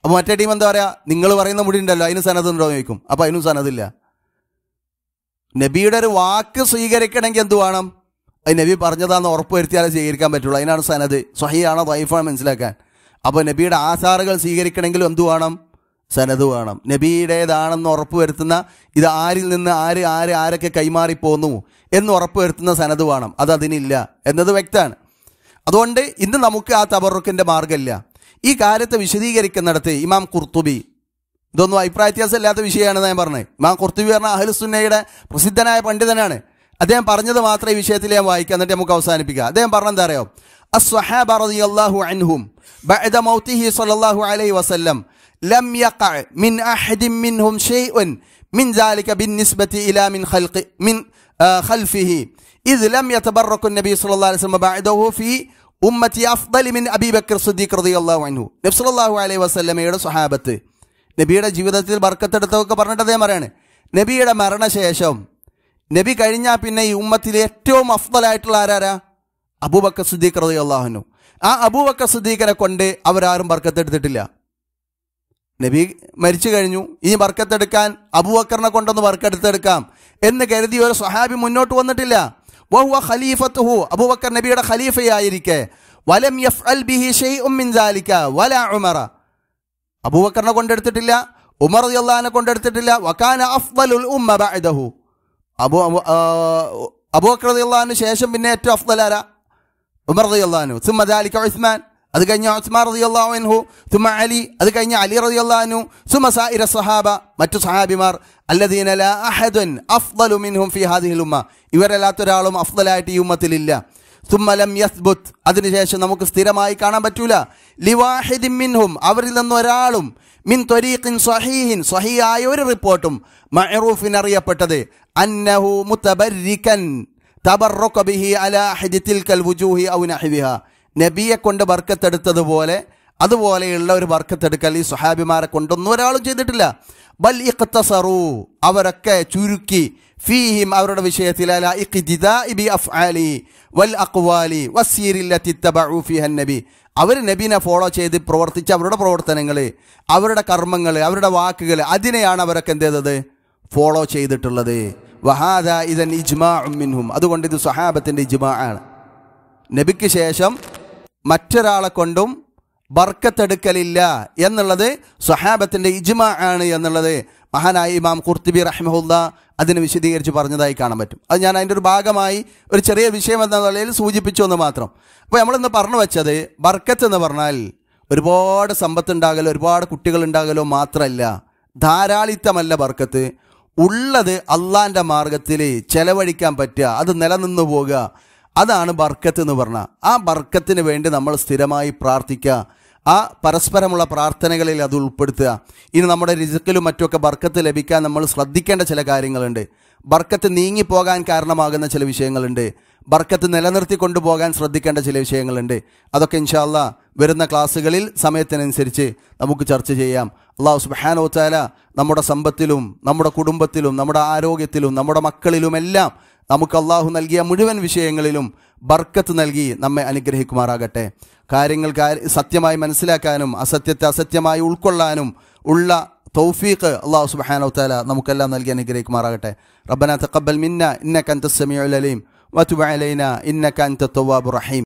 അപ്പോൾ മറ്റേ ടീം എന്താ പറയുക നിങ്ങൾ പറയുന്ന മുടി ഉണ്ടല്ലോ അതിന് സനതുണ്ടോ എന്ന് ചോദിക്കും അപ്പോൾ അതിനും സനതില്ല നബിയുടെ ഒരു വാക്ക് സ്വീകരിക്കണമെങ്കിൽ എന്ത് വേണം അത് നബി പറഞ്ഞതാന്ന് ഉറപ്പ് വരുത്തിയാലേ സ്വീകരിക്കാൻ പറ്റുള്ളൂ അതിനാണ് സനത് സ്വഹിയാണോ വൈഫാണ് മനസ്സിലാക്കാൻ അപ്പോൾ നബിയുടെ ആസാറുകൾ സ്വീകരിക്കണമെങ്കിലും എന്ത് വേണം സനത് വേണം നബിയുടേതാണെന്ന് വരുത്തുന്ന ഇത് ആരിൽ നിന്ന് ആര് ആര് ആരൊക്കെ കൈമാറിപ്പോന്നു എന്ന് ഉറപ്പ് വരുത്തുന്ന സനത് വേണം അത് അതിനില്ല എന്നത് വ്യക്തമാണ് അതുകൊണ്ട് ഇന്ന് നമുക്ക് ആ തബറുക്കിൻ്റെ മാർഗ്ഗമില്ല ഈ കാര്യത്തെ വിശദീകരിക്കുന്നിടത്ത് ഇമാം കുർത്തുബി ഇതൊന്നും അഭിപ്രായ ഇല്ലാത്ത വിഷയമാണ് ഞാൻ പറഞ്ഞത് ഇമാം കുർത്തുബി പറഞ്ഞ സുന്നയുടെ പ്രസിദ്ധനായ പണ്ഡിതനാണ് അദ്ദേഹം പറഞ്ഞത് മാത്രമേ ഈ വിഷയത്തിൽ ഞാൻ വായിക്കാം എന്നിട്ട് നമുക്ക് അവസാനിപ്പിക്കുക അദ്ദേഹം പറഞ്ഞ എന്താ അറിയോ الصحابة رضي الله عنهم بعد موته صلى الله عليه وسلم لم يقع من أحد منهم شيء من ذلك بالنسبة إلى من خلق من خلفه ഇത് ലം യതബറഖു നബി സല്ലല്ലാഹു അലൈഹി വസല്ലം ബഅദഹു ഫീ ഉമ്മത്തി അഫ്ദലി മിൻ അബീ ബക്കർ സിദ്ദീഖ് റളിയല്ലാഹു അൻഹു നബി സല്ലല്ലാഹു അലൈഹി വസല്ലമയുടെ സ്വഹാബത്ത് നബിയുടെ ജീവിതത്തിൽ ബർക്കത്തെടുത്തൊക്കെ പറഞ്ഞിട്ട് അദ്ദേഹം പറയാണ് നബിയുടെ മരണശേഷം നബി കഴിഞ്ഞാൽ പിന്നെ ഈ ഉമ്മത്തിൽ ഏറ്റവും അഫ്ദലായിട്ടുള്ള ആരാരാ അബൂബക്കർ സുദ്ദീഖ് റതി അള്ളാഹുനു ആ അബൂബക്കർ സുദ്ദീഖിനെ കൊണ്ട് അവരാരും ബർക്കത്തെടുത്തിട്ടില്ല നബി മരിച്ചു കഴിഞ്ഞു ഇനി ബർക്കത്തെടുക്കാൻ അബൂബക്കറിനെ കൊണ്ടൊന്ന് ബർക്കെടുത്തെടുക്കാം എന്ന് കരുതി ഒരു സ്വഹാബി മുന്നോട്ട് വന്നിട്ടില്ല وهو خليفته أبو بكر نبي خليفة يا إيريكي ولم يفعل به شيء من ذلك ولا عمر أبو بكر نكون درتتلا عمر رضي الله عنه كون درتتلا وكان أفضل الأمة بعده أبو أبو بكر رضي الله عنه شيء من أفضل أرى عمر رضي الله عنه ثم ذلك عثمان അത് കഴിഞ്ഞ ഉസ്മാൻ റതി അള്ളാഹുൻഹു തുമ അലി അത് കഴിഞ്ഞ അലി റതി അള്ളാഹു സുമ സായിര സഹാബ മറ്റു സഹാബിമാർ അല്ലദീന ലാ അഹദുൻ അഫ്ദലു മിൻഹും ഫി ഹാദിഹിൽ ഉമ്മ ഇവരെല്ലാത്തൊരാളും അഫ്ദലായിട്ട് ഈ ഉമ്മത്തിലില്ല തുമ്മലം യസ്ബുത്ത് അതിനുശേഷം നമുക്ക് സ്ഥിരമായി കാണാൻ പറ്റൂല ലിവാഹിദിൻ മിൻഹും അവരിൽ നിന്നൊരാളും മിൻ ത്വരീഖിൻ സ്വഹീഹിൻ സ്വഹീയായ ഒരു റിപ്പോർട്ടും മഹറൂഫിൻ അറിയപ്പെട്ടത് അന്നഹു മുത്തബരിക്കൻ ബിഹി അലാഹിദി തിൽക്കൽ വുജൂഹി ഔ നഹിവിഹ നബിയെ കൊണ്ട് വർക്കത്തെടുത്തതുപോലെ അതുപോലെയുള്ള ഒരു വർക്കത്തെടുക്കൽ ഈ സുഹാബിമാരെ കൊണ്ടൊന്നും ഒരാളും ചെയ്തിട്ടില്ല ബൽ ഇഖ്തസറു അവരൊക്കെ ചുരുക്കി ഫീഹിം അവരുടെ വിഷയത്തിൽ വൽ അക്വാലി നബി അവർ നബീനെ ഫോളോ ചെയ്ത് പ്രവർത്തിച്ച അവരുടെ പ്രവർത്തനങ്ങൾ അവരുടെ കർമ്മങ്ങൾ അവരുടെ വാക്കുകൾ അതിനെയാണ് അവരൊക്കെ എന്ത് ചെയ്തത് ഫോളോ ചെയ്തിട്ടുള്ളത് വഹാദ ഇതൻ ഇജ്മാ മിൻഹും അതുകൊണ്ട് ഇത് സുഹാബത്തിൻ്റെ ഇജ്മാ ആണ് നബിക്ക് ശേഷം മറ്റൊരാളെ കൊണ്ടും ബർക്കത്തെടുക്കലില്ല എന്നുള്ളത് സുഹാബത്തിൻ്റെ ഇജ്മ ആണ് എന്നുള്ളത് മഹാനായ ഇമാം കുർത്തിബി റഹ്മുല്ല അതിന് വിശദീകരിച്ച് പറഞ്ഞതായി കാണാൻ പറ്റും അത് ഞാൻ അതിൻ്റെ ഒരു ഭാഗമായി ഒരു ചെറിയ വിഷയം എന്ന നിലയിൽ സൂചിപ്പിച്ചു എന്ന് മാത്രം അപ്പോൾ നമ്മളിന്ന് പറഞ്ഞു വെച്ചത് ബർക്കത്ത് എന്ന് പറഞ്ഞാൽ ഒരുപാട് സമ്പത്ത് ഉണ്ടാകലോ ഒരുപാട് കുട്ടികൾ ഉണ്ടാകലോ മാത്രമല്ല ധാരാളിത്തമല്ല ബർക്കത്ത് ഉള്ളത് അള്ളാൻ്റെ മാർഗത്തിൽ ചെലവഴിക്കാൻ പറ്റുക അത് നിലനിന്ന് പോകുക അതാണ് ബർക്കത്ത് എന്ന് പറഞ്ഞാൽ ആ ബർക്കത്തിന് വേണ്ടി നമ്മൾ സ്ഥിരമായി പ്രാർത്ഥിക്കുക ആ പരസ്പരമുള്ള പ്രാർത്ഥനകളിൽ അത് ഉൾപ്പെടുത്തുക ഇനി നമ്മുടെ രിസുക്കിലും മറ്റുമൊക്കെ ബർക്കത്ത് ലഭിക്കാൻ നമ്മൾ ശ്രദ്ധിക്കേണ്ട ചില കാര്യങ്ങളുണ്ട് ബർക്കത്ത് നീങ്ങിപ്പോകാൻ കാരണമാകുന്ന ചില വിഷയങ്ങളുണ്ട് ബർക്കത്ത് നിലനിർത്തി കൊണ്ടുപോകാൻ ശ്രദ്ധിക്കേണ്ട ചില വിഷയങ്ങളുണ്ട് അതൊക്കെ ഇൻഷാല്ല വരുന്ന ക്ലാസ്സുകളിൽ സമയത്തിനനുസരിച്ച് നമുക്ക് ചർച്ച ചെയ്യാം അള്ളാഹു ഓച്ചാല നമ്മുടെ സമ്പത്തിലും നമ്മുടെ കുടുംബത്തിലും നമ്മുടെ ആരോഗ്യത്തിലും നമ്മുടെ മക്കളിലുമെല്ലാം നമുക്ക് അള്ളാഹു നൽകിയ മുഴുവൻ വിഷയങ്ങളിലും ബർക്കത്ത് നൽകി നമ്മെ അനുഗ്രഹിക്കുമാറാകട്ടെ കാര്യങ്ങൾ സത്യമായി മനസ്സിലാക്കാനും അസത്യത്തെ അസത്യമായി ഉൾക്കൊള്ളാനും ഉള്ള തൗഫീഖ് അള്ളാഹു സുബാന താല നമുക്കെല്ലാം നൽകി അനുഗ്രഹിക്കുമാറാകട്ടെ റബ്ബന തഖബ്ബൽ മിന്ന ഇന്നക അൻത സമീഉൽ അലീം വതുബ് അലൈന ഇന്നക റഹീം